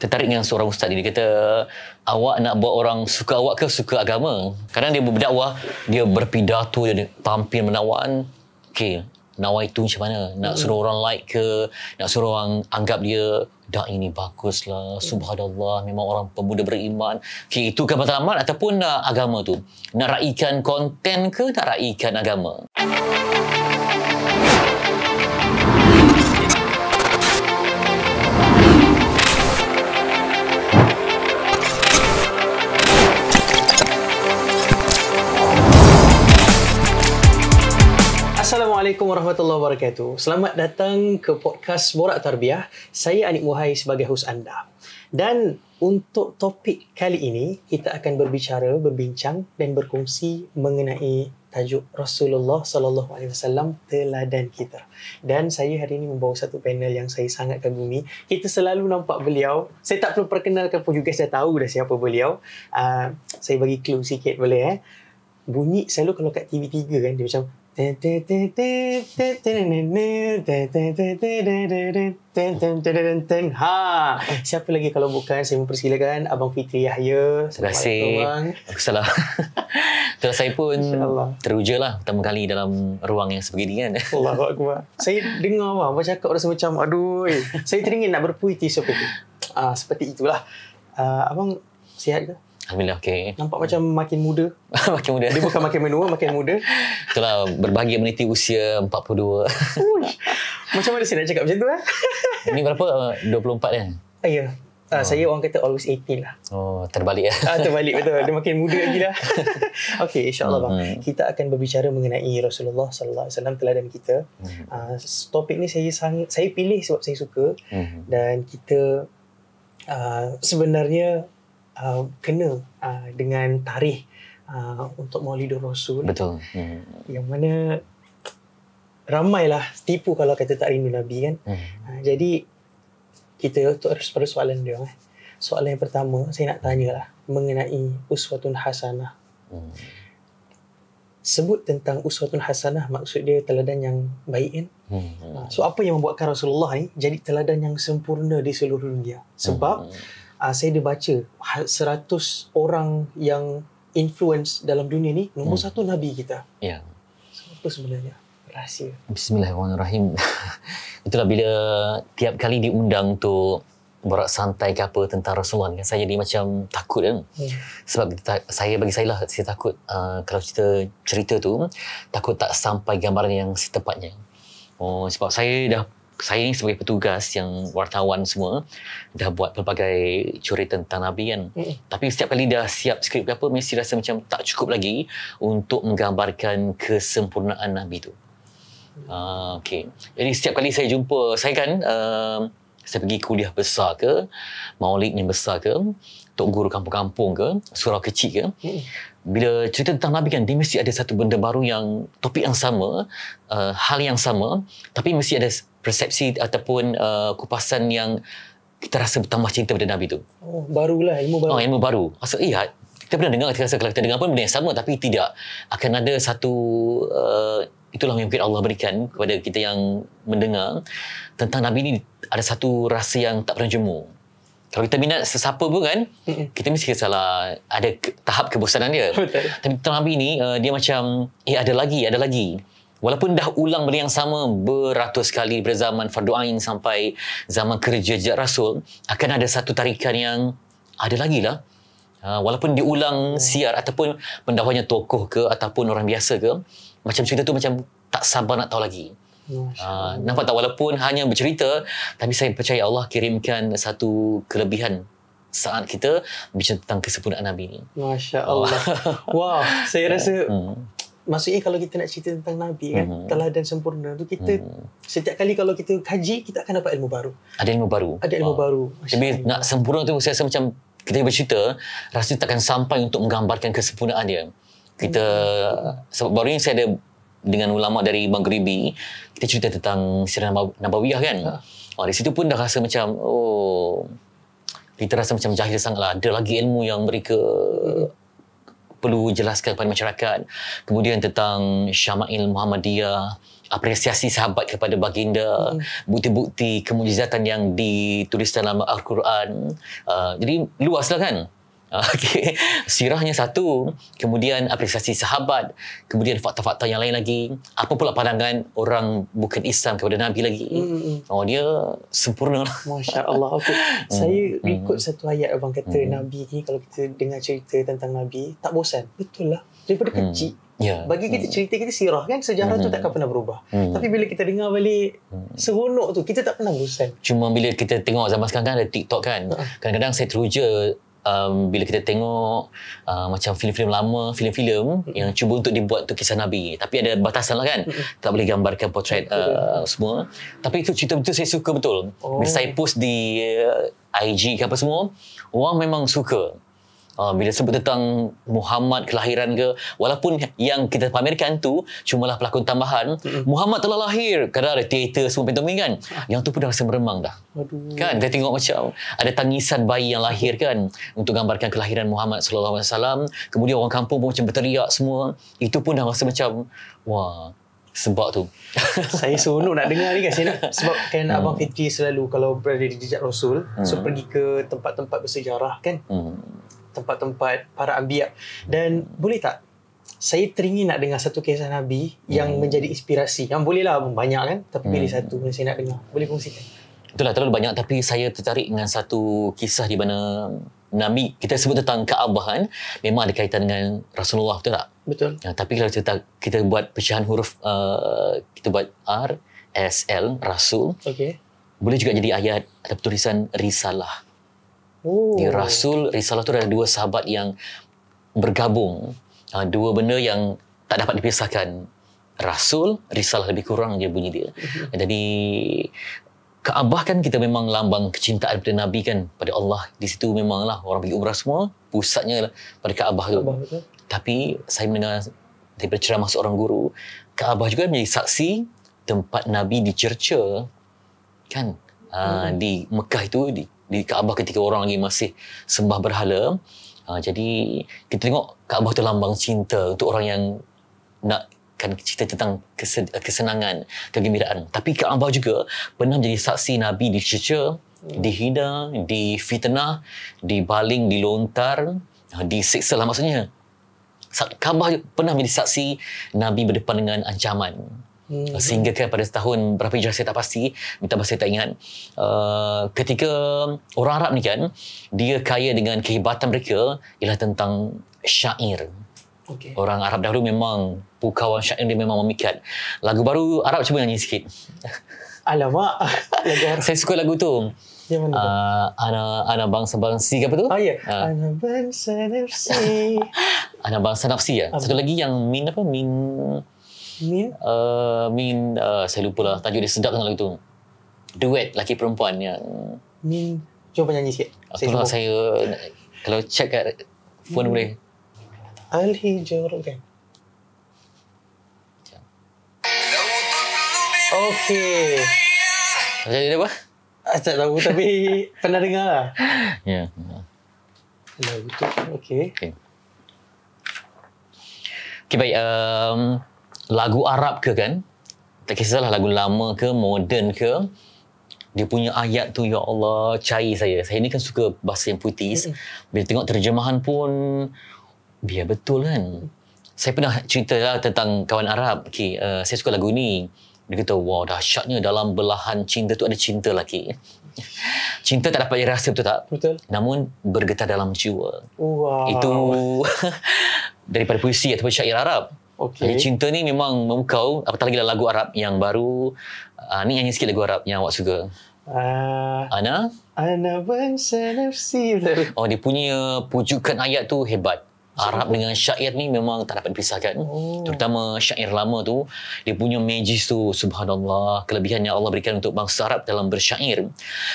tertarik dengan seorang ustaz ni. Dia kata, awak nak buat orang suka awak ke suka agama? Kadang dia berdakwah, dia berpidato, dia tampil menawan. Okay, nawai itu macam mana? Nak hmm. suruh orang like ke? Nak suruh orang anggap dia dah ini baguslah. Hmm. Subhanallah, memang orang pemuda beriman. Okay, itu ke matlamat ataupun nak uh, agama tu? Nak raikan konten ke nak raikan agama? tuh Assalamualaikum warahmatullahi wabarakatuh. Selamat datang ke podcast Borak Tarbiyah. Saya Anik Muhai sebagai host anda. Dan untuk topik kali ini, kita akan berbicara, berbincang dan berkongsi mengenai tajuk Rasulullah sallallahu alaihi wasallam teladan kita. Dan saya hari ini membawa satu panel yang saya sangat kagumi. Kita selalu nampak beliau. Saya tak perlu perkenalkan pun you guys dah tahu dah siapa beliau. Uh, saya bagi clue sikit boleh eh. Bunyi selalu kalau kat TV3 kan dia macam Ha! Siapa lagi kalau bukan saya mempersilakan Abang Fitri Yahya. Terima kasih. Salah. Terus saya pun teruja lah pertama kali dalam ruang yang sebegini kan. Allah aku Saya dengar abang bercakap rasa semacam. aduh. Saya teringin nak berpuisi seperti itu. Ah, seperti itulah. abang sihat ke? Alhamdulillah, okey. Nampak hmm. macam makin muda. makin muda. Dia bukan makin menua, makin muda. Itulah, berbahagia meniti usia 42. macam mana saya nak cakap macam tu? Eh? Ini berapa? 24 kan? Eh? Ya. Uh, oh. Saya orang kata always 18 lah. Oh, terbalik lah. Ya? uh, terbalik, betul. Dia makin muda lagi lah. okay, insyaAllah mm-hmm. bang. Hmm. Kita akan berbicara mengenai Rasulullah SAW teladan kita. Mm-hmm. Uh, topik ni saya sang saya pilih sebab saya suka. Mm-hmm. Dan kita uh, sebenarnya Uh, kena uh, dengan tarikh uh, untuk Maulidur Rasul. Betul. Hmm. Yang mana ramailah tipu kalau kata tak rindu Nabi kan. Hmm. Uh, jadi kita untuk pada soalan dia eh. Soalan yang pertama saya nak tanyalah mengenai uswatun hasanah. Hmm. Sebut tentang uswatun hasanah maksud dia teladan yang baik kan. Hmm. so apa yang membuatkan Rasulullah ni jadi teladan yang sempurna di seluruh dunia? Sebab hmm uh, saya ada baca 100 ha- orang yang influence dalam dunia ni nombor hmm. satu nabi kita. Ya. Yeah. Apa sebenarnya rahsia? Bismillahirrahmanirrahim. Itulah bila tiap kali diundang untuk borak santai ke apa tentang Rasulullah kan saya jadi macam takut kan hmm. sebab saya bagi saya lah saya takut uh, kalau cerita cerita tu takut tak sampai gambaran yang setepatnya oh sebab saya dah saya ini sebagai petugas yang wartawan semua dah buat pelbagai curi tentang Nabi kan. Mm. Tapi setiap kali dah siap skrip ke apa mesti rasa macam tak cukup lagi untuk menggambarkan kesempurnaan Nabi tu. Uh, mm. ah, okay. Jadi setiap kali saya jumpa, saya kan uh, saya pergi kuliah besar ke, maulid yang besar ke, tok guru kampung-kampung ke, surau kecil ke, mm bila cerita tentang Nabi kan, dia mesti ada satu benda baru yang, topik yang sama, uh, hal yang sama, tapi mesti ada persepsi ataupun uh, kupasan yang kita rasa bertambah cinta pada Nabi tu. Oh, barulah, ilmu baru. Oh, ilmu baru. Rasa, iya, kita pernah dengar, kita rasa kalau kita dengar pun benda yang sama, tapi tidak. Akan ada satu, uh, itulah yang mungkin Allah berikan kepada kita yang mendengar, tentang Nabi ni ada satu rasa yang tak pernah jemur kalau kita minat sesapa pun kan kita mesti salah ada tahap kebosanan dia tapi tengah ini uh, eh, dia macam eh ada lagi ada lagi Walaupun dah ulang benda yang sama beratus kali dari zaman Fardu Ain sampai zaman kerja Jad Rasul, akan ada satu tarikan yang ada lagi lah. Uh, walaupun diulang mm. siar ataupun pendahwanya tokoh ke ataupun orang biasa ke, macam cerita tu macam tak sabar nak tahu lagi. Uh, nampak tak walaupun hanya bercerita tapi saya percaya Allah kirimkan satu kelebihan saat kita bercerita tentang kesempurnaan Nabi ni. Masya Allah. Oh. Wah, wow, saya ya. rasa hmm. maksudnya kalau kita nak cerita tentang Nabi kan, hmm. teladan sempurna tu kita hmm. setiap kali kalau kita kaji, kita akan dapat ilmu baru. Ada ilmu baru. Ada ilmu wow. baru. Jadi nak sempurna tu saya rasa macam kita bercerita, rasa takkan sampai untuk menggambarkan kesempurnaan dia. Kita, hmm. sebab baru ini saya ada dengan ulama dari Maghribi kita cerita tentang sirah Nabawiyah kan ha. oh, di situ pun dah rasa macam oh kita rasa macam jahil sangatlah. ada lagi ilmu yang mereka perlu jelaskan kepada masyarakat kemudian tentang Syama'il Muhammadiyah apresiasi sahabat kepada baginda bukti hmm. bukti-bukti kemujizatan yang ditulis dalam Al-Quran uh, jadi luaslah kan Ah, okay. Sirahnya satu, kemudian apresiasi sahabat, kemudian fakta-fakta yang lain lagi. Apa pula pandangan orang bukan Islam kepada Nabi lagi? Hmm. Oh dia sempurna. lah. Masya Allah. Okay. Hmm. Saya hmm. ikut satu ayat abang kata hmm. Nabi ni kalau kita dengar cerita tentang Nabi tak bosan. Betul lah. Daripada hmm. kecil. Yeah. Bagi kita hmm. cerita kita sirah kan sejarah hmm. tu takkan pernah berubah. Hmm. Tapi bila kita dengar balik hmm. seronok tu kita tak pernah bosan. Cuma bila kita tengok zaman sekarang kan ada TikTok kan. Uh-huh. Kadang-kadang saya teruja um, bila kita tengok uh, macam filem-filem lama, filem-filem mm. yang cuba untuk dibuat tu kisah Nabi. Tapi ada batasan lah kan, mm. tak boleh gambarkan portrait uh, semua. Tapi itu cerita betul saya suka betul. Oh. Bila saya post di uh, IG ke apa semua, orang memang suka uh, bila sebut tentang Muhammad kelahiran ke walaupun yang kita pamerkan tu cumalah pelakon tambahan mm-hmm. Muhammad telah lahir kadang ada teater semua pentomin kan yang tu pun dah rasa meremang dah Aduh. kan kita tengok macam ada tangisan bayi yang lahir kan untuk gambarkan kelahiran Muhammad sallallahu alaihi wasallam kemudian orang kampung pun macam berteriak semua itu pun dah rasa macam wah sebab tu saya seronok nak dengar ni kan saya nak, sebab kan hmm. abang Fitri selalu kalau berada di jejak rasul hmm. so pergi ke tempat-tempat bersejarah kan hmm tempat-tempat para ambiak dan boleh tak saya teringin nak dengar satu kisah Nabi yang hmm. menjadi inspirasi yang bolehlah banyak kan tapi hmm. pilih satu yang saya nak dengar boleh kongsikan itulah terlalu banyak tapi saya tertarik dengan satu kisah di mana Nabi kita sebut tentang keabahan memang ada kaitan dengan Rasulullah betul tak betul ya, tapi kalau cerita kita buat pecahan huruf uh, kita buat R S L Rasul okey boleh juga jadi ayat atau tulisan risalah Oh. Di rasul risalah tu ada dua sahabat yang bergabung. Uh, dua benda yang tak dapat dipisahkan. Rasul risalah lebih kurang dia bunyi dia. Uh-huh. Jadi Kaabah kan kita memang lambang kecintaan kepada Nabi kan pada Allah. Di situ memanglah orang pergi umrah semua pusatnya lah pada Kaabah tu. Kaabah Tapi saya mendengar daripada ceramah seorang guru, Kaabah juga menjadi saksi tempat Nabi dicerca kan. Uh, hmm. di Mekah itu di di Kaabah ketika orang lagi masih sembah berhala. Ha, jadi kita tengok Kaabah itu lambang cinta untuk orang yang nak kan cerita tentang kesenangan, kegembiraan. Tapi Kaabah juga pernah menjadi saksi Nabi di di di Hida, dicerca, dihina, difitnah, dibaling, dilontar, ah, disiksa lah maksudnya. Kaabah pernah menjadi saksi Nabi berdepan dengan ancaman. Hmm. Sehingga kan pada setahun berapa hijrah saya tak pasti, minta saya tak ingat. Uh, ketika orang Arab ni kan, dia kaya dengan kehebatan mereka ialah tentang syair. Okay. Orang Arab dahulu memang pukawan syair dia memang memikat. Lagu baru Arab cuba nyanyi sikit. Alamak. Lagu saya suka lagu tu. Ya, uh, ana ana bangsa bangsi apa tu? Oh, ya. Uh. Ana bangsa nafsi. ana bangsa nafsi ya. Satu lagi yang min apa min mean uh, mean uh, saya lupa lah tajuk dia sedap sangat lagu tu duet laki perempuan yang mean cuba nyanyi sikit aku ah, saya, lah, saya kalau check kat phone mm. boleh al hijr kan Okay. Macam dia apa? Ah, tak tahu tapi pernah dengar lah. Ya. Yeah. Lagu tu, okay. Okay. Okay, baik. Um, lagu Arab ke kan, tak kisahlah lagu lama ke, moden ke, dia punya ayat tu, Ya Allah, cair saya. Saya ni kan suka bahasa yang putih. Bila tengok terjemahan pun, biar betul kan. Saya pernah cerita lah tentang kawan Arab. Okay, uh, eh, saya suka lagu ni. Dia kata, wah dahsyatnya dalam belahan cinta tu ada cinta lagi. Cinta tak dapat dirasa betul tak? Betul. Namun bergetar dalam jiwa. Oh, wow. Itu daripada puisi atau syair Arab. Okay. Jadi cinta ni memang memukau. Apatah lagi lagu Arab yang baru. Uh, ni nyanyi sikit lagu Arab yang awak suka. Uh, Ana? Ana bangsa nafsi. Oh, dia punya pujukan ayat tu hebat. Arab dengan syair ni memang tak dapat dipisahkan. Oh. Terutama syair lama tu, dia punya majis tu, subhanallah, kelebihan yang Allah berikan untuk bangsa Arab dalam bersyair.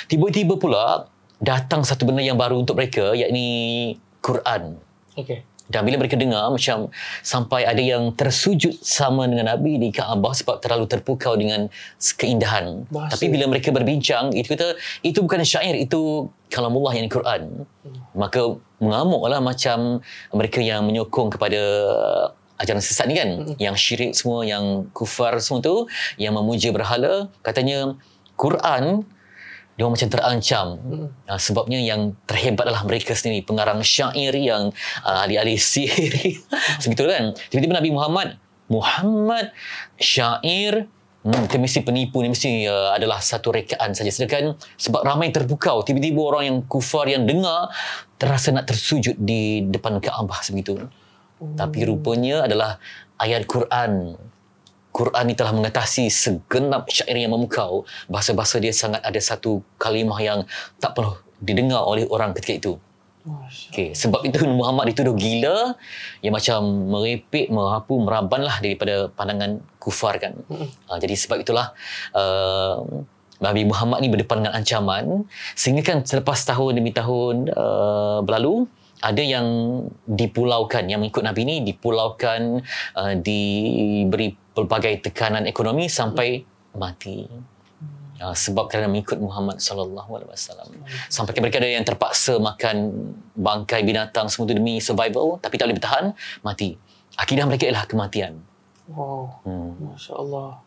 Tiba-tiba pula, datang satu benda yang baru untuk mereka, yakni Quran. Okay. Dan bila mereka dengar macam sampai ada yang tersujud sama dengan Nabi di Kaabah sebab terlalu terpukau dengan keindahan. Masih. Tapi bila mereka berbincang, itu kata itu bukan syair, itu kalamullah yang Quran. Hmm. Maka mengamuklah macam mereka yang menyokong kepada uh, ajaran sesat ni kan, hmm. yang syirik semua, yang kufar semua tu, yang memuja berhala, katanya Quran dia macam terancam hmm. uh, sebabnya yang terhebat adalah mereka sendiri pengarang syair yang uh, ahli-ahli sihir sebetulnya kan tiba-tiba Nabi Muhammad Muhammad syair hmm, dia mesti penipu ni mesti uh, adalah satu rekaan saja sedangkan sebab ramai terbukau tiba-tiba orang yang kufar yang dengar terasa nak tersujud di depan Kaabah sebegitu hmm. Oh. tapi rupanya adalah ayat Quran Quran ini telah mengatasi segenap syair yang memukau. Bahasa-bahasa dia sangat ada satu kalimah yang tak perlu didengar oleh orang ketika itu. Okay. Sebab itu Muhammad dituduh gila yang macam merepek, merapu, meraban lah daripada pandangan kufar kan. Uh, jadi sebab itulah uh, Nabi Muhammad ni berdepan dengan ancaman sehingga kan selepas tahun demi tahun uh, berlalu ada yang dipulaukan yang mengikut Nabi ini dipulaukan uh, diberi pelbagai tekanan ekonomi sampai mati uh, sebab kerana mengikut Muhammad sallallahu alaihi wasallam sampai mereka ada yang terpaksa makan bangkai binatang semua itu demi survival oh, tapi tak boleh bertahan mati akidah mereka ialah kematian wow hmm. Allah.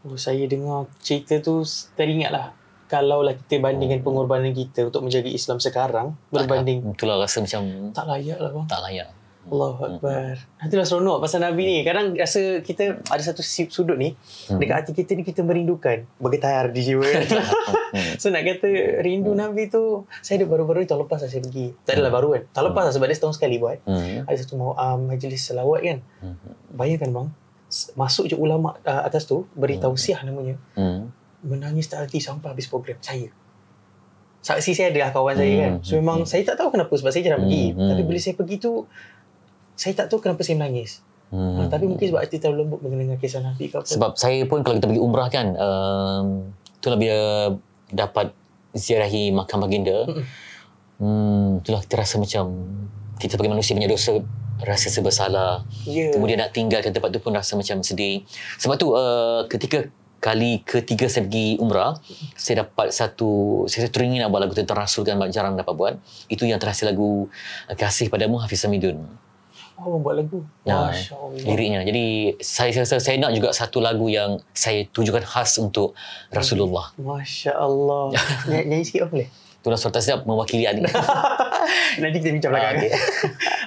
Oh, saya dengar cerita tu teringatlah kalau lah kita bandingkan pengorbanan kita untuk menjaga Islam sekarang berbanding tak, lah. itulah rasa macam tak layak lah bang. tak layak Allahu hmm. Akbar hmm. itulah seronok pasal Nabi ni kadang rasa kita ada satu sudut ni hmm. dekat hati kita ni kita merindukan bergetar di jiwa hmm. so nak kata rindu hmm. Nabi tu saya ada baru-baru ni tahun lepas lah saya pergi tak adalah baru kan tahun lepas lah sebab dia setahun sekali buat hmm. ada satu um, majlis selawat kan hmm. bayangkan bang masuk je ulama uh, atas tu beri tausiah namanya hmm menangis tak henti sampai habis program saya saksi saya adalah kawan saya kan hmm, so memang hmm, hmm. saya tak tahu kenapa sebab saya jarang pergi tapi bila saya pergi tu saya tak tahu kenapa saya menangis hmm. ha, tapi mungkin sebab hati terlalu lembut mengenai kisah Nabi ke apa sebab saya pun kalau kita pergi umrah kan um, tu lah bila dapat ziarahi makam baginda hmm. Hmm, itulah kita rasa macam kita sebagai manusia punya dosa rasa sebesalah yeah. kemudian nak tinggalkan tempat tu pun rasa macam sedih sebab tu uh, ketika kali ketiga saya pergi umrah saya dapat satu saya teringin nak buat lagu tentang rasul kan jarang dapat buat itu yang terhasil lagu uh, kasih padamu Hafiz Samidun oh membuat lagu ya, masyaallah liriknya jadi saya, saya saya nak juga satu lagu yang saya tujukan khas untuk Rasulullah masyaallah nyanyi sikit boleh Tuna Sultan siap mewakili Ani. Nanti kita bincang belakang. Ah,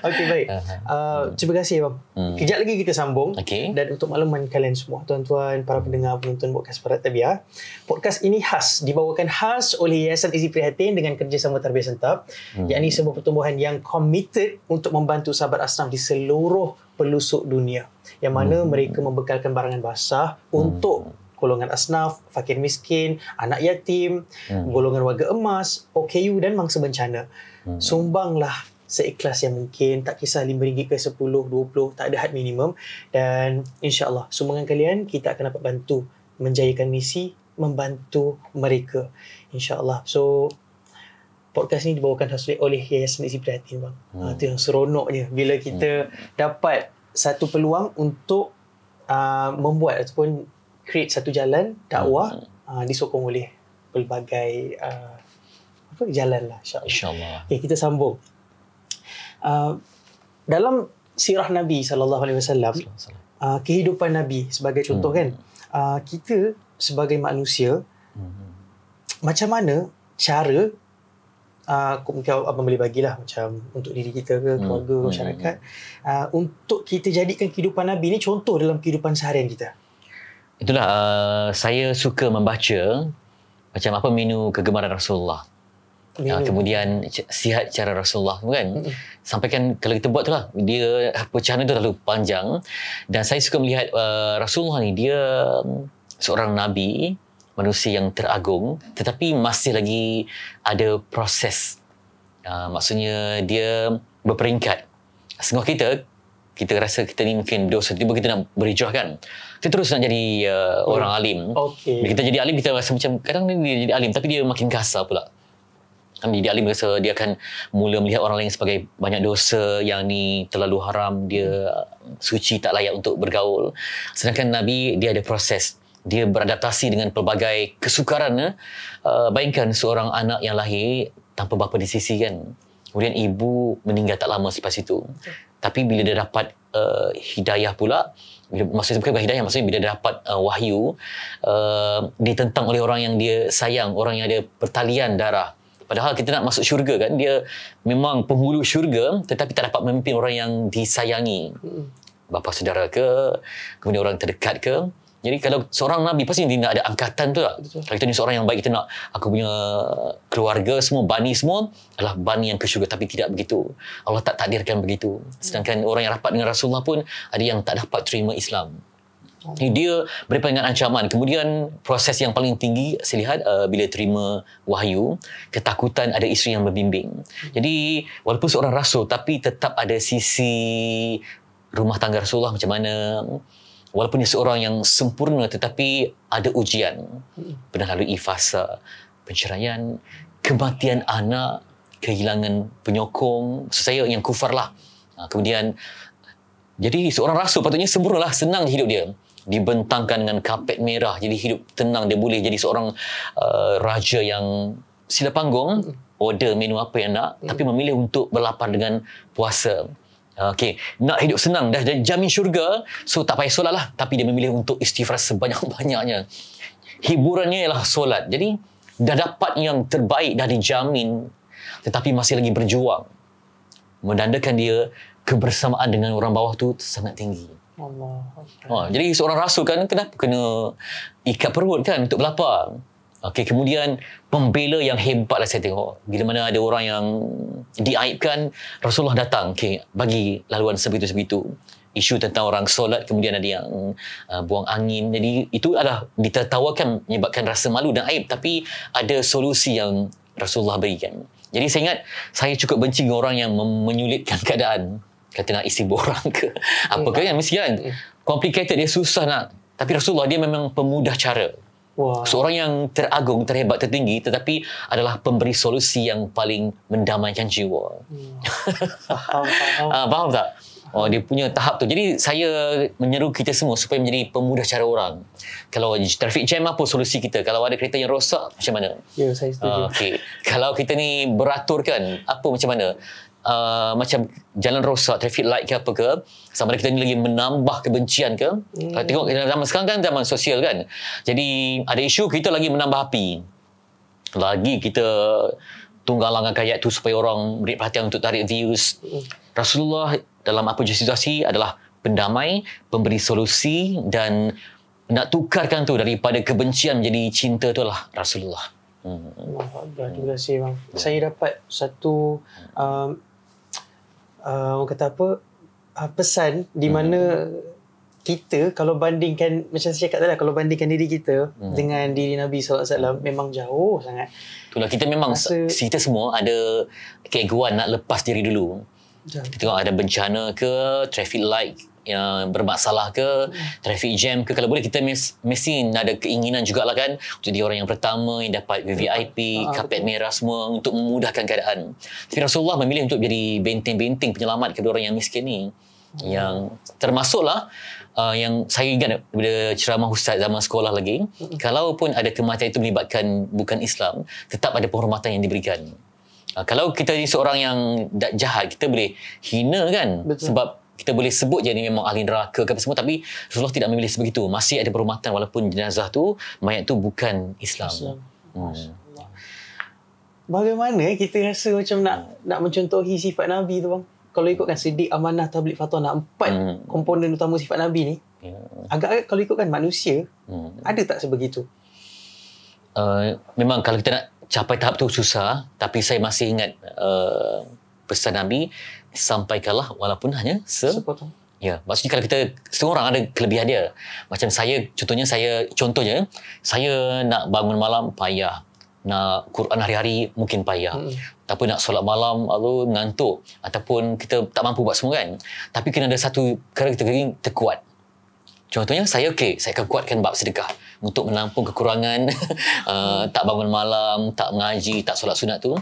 Okey, okay, baik. Ah, ah. Uh, hmm. terima kasih, Bang. Hmm. Kejap lagi kita sambung. Okay. Dan untuk makluman kalian semua, tuan-tuan, para pendengar, penonton podcast Barat Tabia, podcast ini khas, dibawakan khas oleh Yayasan Easy Prihatin dengan kerjasama Tarbiah Sentap, hmm. yakni sebuah pertumbuhan yang komited untuk membantu sahabat asram di seluruh pelusuk dunia yang mana hmm. mereka membekalkan barangan basah hmm. untuk golongan asnaf, fakir miskin, anak yatim, hmm. golongan warga emas, OKU dan mangsa bencana. Hmm. Sumbanglah seikhlas yang mungkin, tak kisah RM5 ke RM10, RM20, tak ada had minimum. Dan insyaAllah sumbangan kalian kita akan dapat bantu menjayakan misi membantu mereka. InsyaAllah. So, podcast ini dibawakan hasil oleh Yayasan Isi Prihatin bang. Hmm. Itu ah, yang seronoknya bila kita hmm. dapat satu peluang untuk uh, membuat ataupun create satu jalan dakwah hmm. uh, disokong oleh pelbagai uh, apa jalan lah insyaallah. InsyaAllah. Eh, okay, kita sambung. Uh, dalam sirah Nabi saw, alaihi kehidupan Nabi sebagai contoh hmm. kan uh, kita sebagai manusia hmm. macam mana cara aku uh, mungkin abang boleh bagilah macam untuk diri kita ke hmm. keluarga hmm. masyarakat uh, untuk kita jadikan kehidupan Nabi ni contoh dalam kehidupan seharian kita Itulah uh, saya suka membaca macam apa menu kegemaran Rasulullah. Uh, kemudian sihat cara Rasulullah kan. Mm-hmm. Sampaikan kalau kita buat itulah dia pecahan itu terlalu panjang dan saya suka melihat uh, Rasulullah ni dia um, seorang nabi manusia yang teragung tetapi masih lagi ada proses. Uh, maksudnya dia berperingkat. Semua kita kita rasa kita ni mungkin dosa tiba kita nak berhijrah kan kita terus nak jadi uh, orang hmm. alim. Okay. Bila kita jadi alim, kita rasa macam kadang dia jadi alim tapi dia makin kasar pula. Kami jadi alim rasa dia akan mula melihat orang lain sebagai banyak dosa yang ni terlalu haram, dia suci tak layak untuk bergaul. Sedangkan Nabi dia ada proses dia beradaptasi dengan pelbagai kesukaran. Eh. Uh, bayangkan seorang anak yang lahir tanpa bapa di sisi kan. Kemudian ibu meninggal tak lama selepas itu. Okay. Tapi bila dia dapat uh, hidayah pula, maksudnya bukan hidayah maksudnya bila dia dapat uh, wahyu uh, ditentang oleh orang yang dia sayang orang yang ada pertalian darah padahal kita nak masuk syurga kan dia memang penghulu syurga tetapi tak dapat memimpin orang yang disayangi hmm. bapa saudara ke kemudian orang terdekat ke jadi kalau seorang Nabi pasti dia nak ada angkatan tu tak? Kalau kita ni seorang yang baik, kita nak aku punya keluarga semua, bani semua adalah bani yang kesyuga. Tapi tidak begitu. Allah tak takdirkan begitu. Sedangkan hmm. orang yang rapat dengan Rasulullah pun ada yang tak dapat terima Islam. Oh. Jadi dia berdepan dengan ancaman. Kemudian proses yang paling tinggi saya lihat uh, bila terima wahyu, ketakutan ada isteri yang membimbing. Hmm. Jadi walaupun seorang rasul tapi tetap ada sisi rumah tangga Rasulullah macam mana, walaupun dia seorang yang sempurna tetapi ada ujian pernah lalu fasa penceraian kematian anak kehilangan penyokong so, saya yang kufar lah ha, kemudian jadi seorang rasul patutnya sempurna lah senang hidup dia dibentangkan dengan kapet merah jadi hidup tenang dia boleh jadi seorang uh, raja yang sila panggung order menu apa yang nak hmm. tapi memilih untuk berlapar dengan puasa Okay, nak hidup senang dah jamin syurga, so tak payah solat lah. Tapi dia memilih untuk istighfar sebanyak-banyaknya. Hiburannya ialah solat. Jadi, dah dapat yang terbaik dah dijamin, tetapi masih lagi berjuang. Menandakan dia kebersamaan dengan orang bawah tu sangat tinggi. Allah. Ha, jadi seorang rasul kan kenapa kena ikat perut kan untuk berlapar? Okay kemudian pembela yang hebatlah saya tengok. Bila mana ada orang yang diaibkan, Rasulullah datang okay, bagi laluan sebegitu-sebegitu. Isu tentang orang solat, kemudian ada yang uh, buang angin. Jadi, itu adalah ditertawakan menyebabkan rasa malu dan aib. Tapi, ada solusi yang Rasulullah berikan. Jadi, saya ingat saya cukup benci dengan orang yang menyulitkan keadaan. Kata nak isi borang ke. Apakah hmm. yang mesti kan? Hmm. Complicated, dia susah nak. Tapi Rasulullah, dia memang pemudah cara. Wow. Seorang yang teragung, terhebat, tertinggi tetapi adalah pemberi solusi yang paling mendamaikan jiwa. Hmm. faham, faham. Uh, faham tak? Oh, dia punya tahap tu. Jadi saya menyeru kita semua supaya menjadi pemudah cara orang. Kalau traffic jam apa solusi kita? Kalau ada kereta yang rosak macam mana? Ya, yeah, saya setuju. Uh, ah, okay. Kalau kita ni beratur kan, apa macam mana? uh, macam jalan rosak, traffic light ke apa ke, sama ada kita ni lagi menambah kebencian ke. Hmm. Kalau tengok zaman sekarang kan zaman sosial kan. Jadi ada isu kita lagi menambah api. Lagi kita tunggal tunggalangkan kayak tu supaya orang beri perhatian untuk tarik views. Hmm. Rasulullah dalam apa situasi adalah pendamai, pemberi solusi dan nak tukarkan tu daripada kebencian menjadi cinta tu lah Rasulullah. Hmm. terima kasih bang. Hmm. Saya dapat satu um, uh, orang kata apa uh, pesan di hmm. mana kita kalau bandingkan macam saya cakap tadi lah, kalau bandingkan diri kita hmm. dengan diri Nabi Sallallahu Alaihi memang jauh sangat. Itulah kita memang Masa, kita semua ada keguan nak lepas diri dulu. Jauh. Kita tengok ada bencana ke, traffic light yang bermasalah ke traffic jam ke kalau boleh kita mesti ada keinginan juga lah kan untuk dia orang yang pertama yang dapat VVIP karpet ah, merah semua untuk memudahkan keadaan tapi Rasulullah memilih untuk jadi benteng-benteng penyelamat kepada orang yang miskin ni yang termasuklah uh, yang saya ingat daripada ceramah ustaz zaman sekolah lagi kalau pun ada kematian itu melibatkan bukan Islam tetap ada penghormatan yang diberikan uh, kalau kita ni seorang yang jahat kita boleh hina kan Betul. sebab kita boleh sebut je ni memang ahli neraka ke apa semua tapi Rasulullah tidak memilih sebegitu masih ada perumatan walaupun jenazah tu mayat tu bukan Islam, Islam. Hmm. bagaimana kita rasa macam nak nak mencontohi sifat Nabi tu bang kalau ikutkan sidik amanah tablik fatwa nak empat hmm. komponen utama sifat Nabi ni hmm. agak-agak kalau ikutkan manusia hmm. ada tak sebegitu uh, memang kalau kita nak capai tahap tu susah tapi saya masih ingat uh, pesan Nabi sampaikanlah walaupun hanya se- sepotong. Ya, maksudnya kalau kita semua orang ada kelebihan dia. Macam saya contohnya saya contohnya saya nak bangun malam payah. Nak Quran hari-hari mungkin payah. Hmm. Tapi nak solat malam lalu ngantuk. ataupun kita tak mampu buat semua kan. Tapi kena ada satu kerja kita kering terkuat. Contohnya saya okey, saya akan kuatkan bab sedekah untuk menampung kekurangan uh, tak bangun malam, tak mengaji, tak solat sunat tu.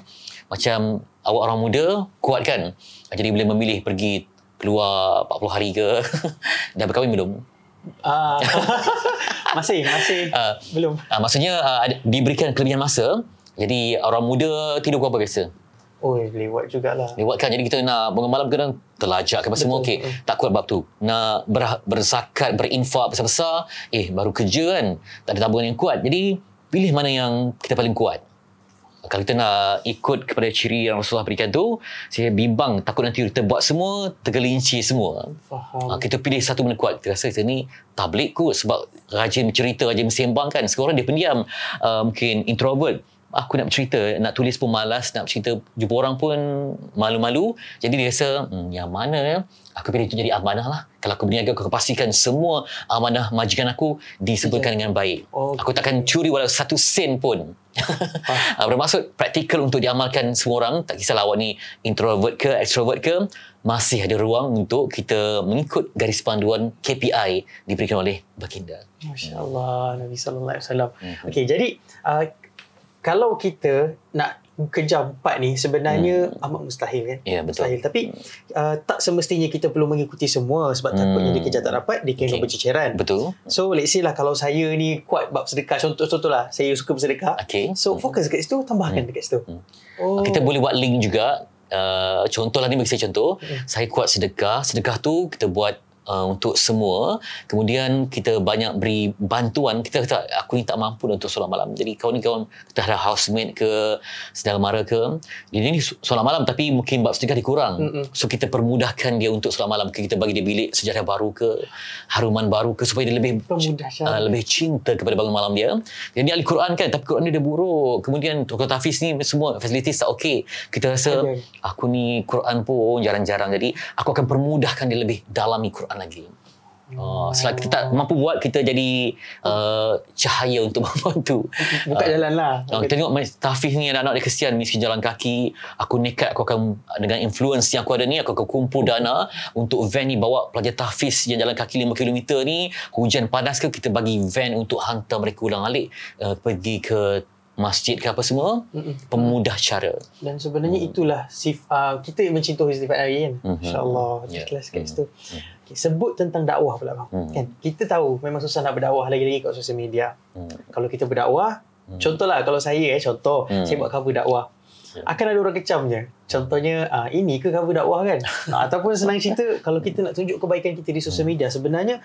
Macam awak orang muda kuatkan. Jadi boleh memilih pergi keluar 40 hari ke dah berkahwin belum? Uh, masih, masih. Uh, belum. Uh, maksudnya uh, diberikan kelebihan masa. Jadi orang muda tidur kau apa biasa? Oh, lewat jugalah. Lewat kan. Jadi kita nak bangun malam kena terlajak ke apa semua. Okey, tak kuat bab tu. Nak ber, berzakat, berinfak besar-besar. Eh, baru kerja kan. Tak ada tabungan yang kuat. Jadi, pilih mana yang kita paling kuat kalau kita nak ikut kepada ciri yang Rasulullah berikan tu, saya bimbang takut nanti kita buat semua tergelincir semua. Faham. Ah, kita pilih satu benda kuat. Kita rasa kita ni tablik kot sebab rajin bercerita, rajin sembang kan. Sekarang dia pendiam, uh, mungkin introvert aku nak bercerita, nak tulis pun malas, nak bercerita jumpa orang pun malu-malu. Jadi dia rasa, hmm, yang mana ya? Aku pilih itu jadi amanah lah. Kalau aku berniaga, aku pastikan semua amanah majikan aku disebutkan dengan baik. Okay. Aku takkan curi walau satu sen pun. Ah. Bermaksud praktikal untuk diamalkan semua orang, tak kisah awak ni introvert ke extrovert ke, masih ada ruang untuk kita mengikut garis panduan KPI diberikan oleh baginda. Masya-Allah hmm. Nabi sallallahu alaihi wasallam. Hmm. Okey, jadi uh, kalau kita nak kejar empat ni sebenarnya hmm. amat mustahil kan yeah, betul. mustahil tapi uh, tak semestinya kita perlu mengikuti semua sebab hmm. takutnya dia hmm. kejar tak dapat dia kena okay. berceceran betul so let's say lah kalau saya ni kuat bab sedekah contoh-contoh lah saya suka bersedekah okay. so hmm. fokus dekat situ tambahkan hmm. dekat situ hmm. oh. kita boleh buat link juga uh, contoh lah ni bagi saya contoh hmm. saya kuat sedekah sedekah tu kita buat Uh, untuk semua kemudian kita banyak beri bantuan kita kata aku ni tak mampu untuk solat malam jadi kau ni kawan kita ada housemate ke sedara mara ke jadi ni solat malam tapi mungkin bab setengah dikurang Mm-mm. so kita permudahkan dia untuk solat malam kita bagi dia bilik sejarah baru ke haruman baru ke supaya dia lebih uh, lebih cinta kepada bangun malam dia jadi ni Al-Quran kan tapi Quran dia, dia buruk kemudian Tokoh Tafiz ni semua fasiliti tak okey kita rasa okay. aku ni Quran pun jarang-jarang jadi aku akan permudahkan dia lebih dalam Quran Quran lagi. Oh, selagi kita tak mampu buat kita jadi uh, cahaya untuk bapa tu buka uh, jalan lah uh, oh, kita tengok Tafiz ni anak-anak dia kesian miskin jalan kaki aku nekat aku akan dengan influence yang aku ada ni aku akan kumpul dana untuk van ni bawa pelajar Tafiz yang jalan kaki 5km ni hujan panas ke kita bagi van untuk hantar mereka ulang alik uh, pergi ke masjid ke apa semua Mm-mm. pemudah cara dan sebenarnya hmm. itulah sifat uh, kita yang mencintai sifat hari kan mm-hmm. insyaAllah yeah. kelas kat mm-hmm. situ mm-hmm. Okay, sebut tentang dakwah pula bang. Hmm. Kan? Kita tahu memang susah nak berdakwah lagi-lagi kat sosial media. Hmm. Kalau kita berdakwah, hmm. contohlah kalau saya eh contoh, hmm. saya buat cover dakwah. Yeah. Akan ada orang kecamnya. Contohnya uh, ini ke cover dakwah kan? Ataupun senang cerita kalau kita nak tunjuk kebaikan kita di sosial hmm. media sebenarnya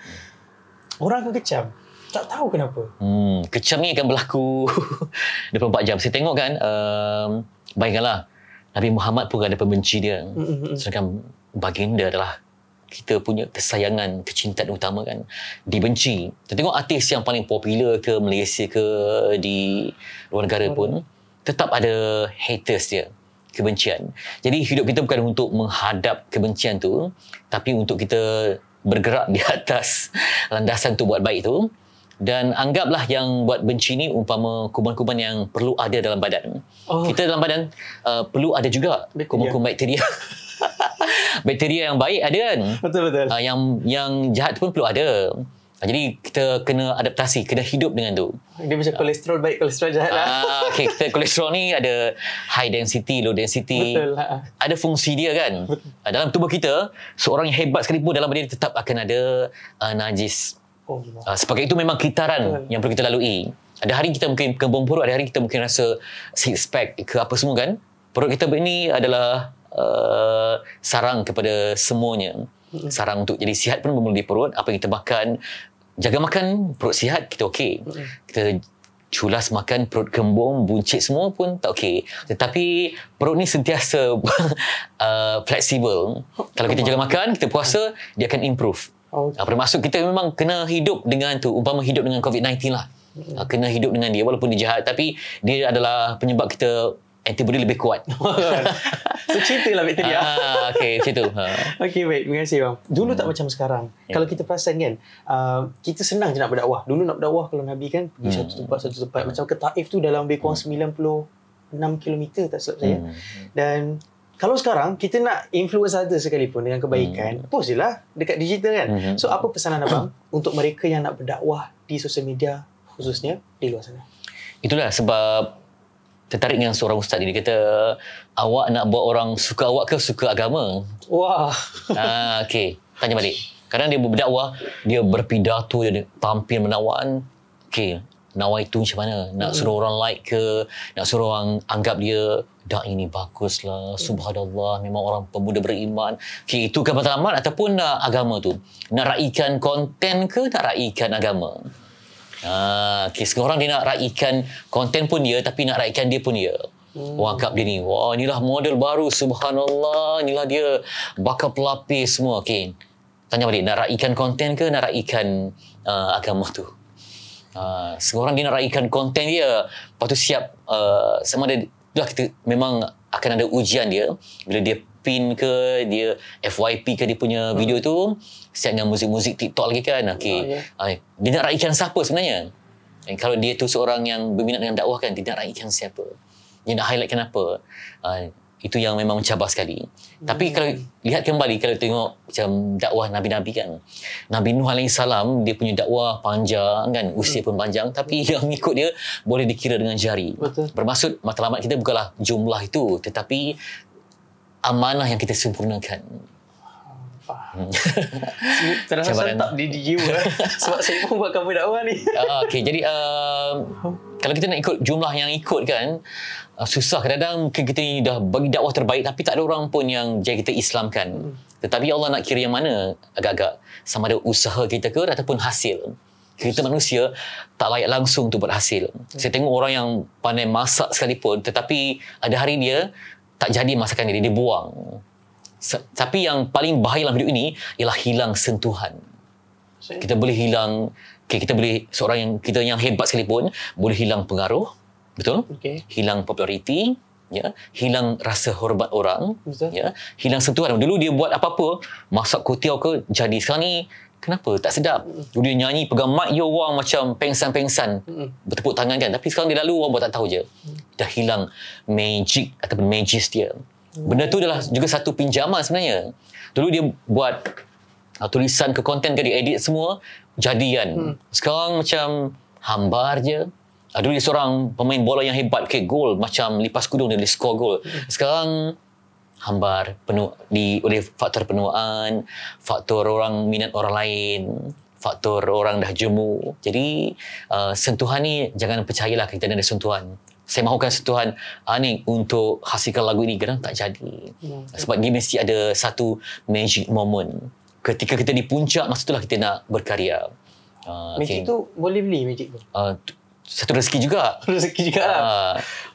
orang akan kecam. Tak tahu kenapa. Hmm, kecam ni akan berlaku 24 jam. Saya tengok kan, um, baiklah Nabi Muhammad pun ada pembenci dia. Mm-hmm. Sedangkan baginda adalah kita punya kesayangan, kecintaan utama kan dibenci. Kita tengok artis yang paling popular ke Malaysia ke di luar negara pun tetap ada haters dia, kebencian. Jadi hidup kita bukan untuk menghadap kebencian tu, tapi untuk kita bergerak di atas landasan tu buat baik tu. Dan anggaplah yang buat benci ni umpama kuman-kuman yang perlu ada dalam badan. Oh. Kita dalam badan uh, perlu ada juga ya? kuman-kuman bakteria. Yeah. bakteria yang baik ada kan betul betul uh, yang yang jahat pun perlu ada ah, jadi kita kena adaptasi, kena hidup dengan tu. Dia macam ah. kolesterol baik, kolesterol jahat lah. Ah, okay, kita kolesterol ni ada high density, low density. Betul lah. Ada fungsi dia kan. Betul. Dalam tubuh kita, seorang yang hebat sekalipun dalam badan tetap akan ada uh, najis. Oh, uh, sebagai itu memang kitaran Betul. yang perlu kita lalui. Ada hari kita mungkin kembung perut, ada hari kita mungkin rasa six pack ke apa semua kan. Perut kita ini adalah Uh, sarang kepada semuanya. Hmm. Sarang untuk jadi sihat pun bermula di perut. Apa yang kita makan, jaga makan, perut sihat, kita okey. Hmm. Kita culas makan, perut kembung, buncit semua pun tak okey. Tetapi perut ni sentiasa uh, fleksibel. Kalau kita jaga makan, kita puasa, dia akan improve. Okay. Oh. Apa ah, maksud kita memang kena hidup dengan tu, umpama hidup dengan COVID-19 lah. Ah, kena hidup dengan dia walaupun dia jahat tapi dia adalah penyebab kita antibody lebih kuat. so ceritalah bakteria. Ah, okey, macam tu. Ha. okey, baik. Terima kasih bang. Dulu hmm. tak macam sekarang. Yeah. Kalau kita perasan kan, uh, kita senang je nak berdakwah. Dulu nak berdakwah kalau Nabi kan pergi hmm. satu tempat satu tempat hmm. macam ke Taif tu dalam lebih kurang hmm. 96 km tak silap saya. Hmm. Dan kalau sekarang kita nak influence ada sekalipun dengan kebaikan, hmm. post jelah dekat digital kan. Hmm. So apa pesanan abang untuk mereka yang nak berdakwah di sosial media khususnya di luar sana? Itulah sebab tertarik dengan seorang ustaz ini? Dia kata, awak nak buat orang suka awak ke suka agama? Wah. Ah, ha, okay. Tanya balik. Kadang dia berdakwah, dia berpidato, dia tampil menawan. Okay. Nawai itu macam mana? Nak hmm. suruh orang like ke? Nak suruh orang anggap dia dak ini baguslah. Hmm. Subhanallah. Memang orang pemuda beriman. Okay, itu ke matlamat ataupun nak uh, agama tu? Nak raikan konten ke nak raikan agama? Ah, okay. orang dia nak raikan konten pun dia, tapi nak raikan dia pun dia. Hmm. Orang anggap dia ni, wah inilah model baru, subhanallah, inilah dia bakar pelapis semua. Okay. Tanya balik, nak raikan konten ke nak raikan uh, agama tu? Uh, ah, orang dia nak raikan konten dia, lepas tu siap, uh, sama ada, dah kita memang akan ada ujian dia bila dia spin ke dia FYP ke dia punya hmm. video tu siap dengan muzik-muzik TikTok lagi kan okey oh, ah, yeah. Ya. dia nak raikan siapa sebenarnya And eh, kalau dia tu seorang yang berminat dengan dakwah kan dia nak raikan siapa dia nak highlightkan apa uh, ah, itu yang memang mencabar sekali hmm. tapi kalau lihat kembali kalau tengok macam dakwah nabi-nabi kan Nabi Nuh alaihi dia punya dakwah panjang kan usia hmm. pun panjang tapi hmm. yang ikut dia boleh dikira dengan jari Betul. bermaksud matlamat kita bukanlah jumlah itu tetapi amanah yang kita sempurnakan. Faham. Hmm. Terasa Cabaran. tak didiwa eh. sebab saya pun buat cover dakwah ni. Ah, okay. jadi uh, kalau kita nak ikut jumlah yang ikut kan, uh, susah kadang-kadang mungkin kita ni dah bagi dakwah terbaik tapi tak ada orang pun yang jadi kita islamkan. Hmm. Tetapi Allah nak kira yang mana agak-agak sama ada usaha kita ke ataupun hasil. Kita manusia tak layak langsung untuk berhasil. Hmm. Saya tengok orang yang pandai masak sekalipun tetapi ada hari dia tak jadi masakan ini, dia buang. Tapi yang paling bahaya dalam hidup ini ialah hilang sentuhan. Kita boleh hilang, okay, kita boleh seorang yang kita yang hebat sekalipun boleh hilang pengaruh, betul? Okay. Hilang populariti, ya, hilang rasa hormat orang, betul. ya, hilang sentuhan. Dulu dia buat apa-apa, masak kutiau ke jadi sekarang ni kenapa tak sedap mm. dia nyanyi pegang mic je orang macam pengsan-pengsan mm. bertepuk tangan kan tapi sekarang dia lalu orang buat tak tahu je mm. dah hilang magic ataupun magis dia mm. benda tu adalah juga satu pinjaman sebenarnya dulu dia buat uh, tulisan ke konten ke dia edit semua jadian mm. sekarang macam hambar je uh, dulu dia seorang pemain bola yang hebat ke gol macam lipas kudung dia boleh score gol mm. sekarang hambar penu di oleh faktor penuaan, faktor orang minat orang lain, faktor orang dah jemu. Jadi uh, sentuhan ni jangan percayalah kita ada sentuhan. Saya mahukan sentuhan ani ah, untuk hasilkan lagu ini kadang tak jadi. Ya, ya, Sebab dia mesti ada satu magic moment. Ketika kita di puncak, maksudlah kita nak berkarya. Uh, magic okay. tu boleh beli magic tu? Ah, satu rezeki juga. Rezeki juga. Uh, ah.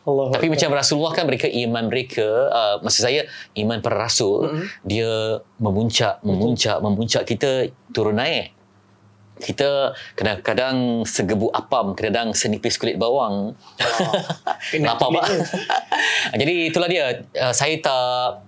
Allah tapi Allah. macam Rasulullah kan mereka iman mereka, uh, maksud saya iman para Rasul, mm-hmm. dia memuncak, memuncak, memuncak kita turun naik. Kita kadang-kadang segebu apam, kadang-kadang senipis kulit bawang. Oh, Lapa, apa? Jadi itulah dia, uh, saya tak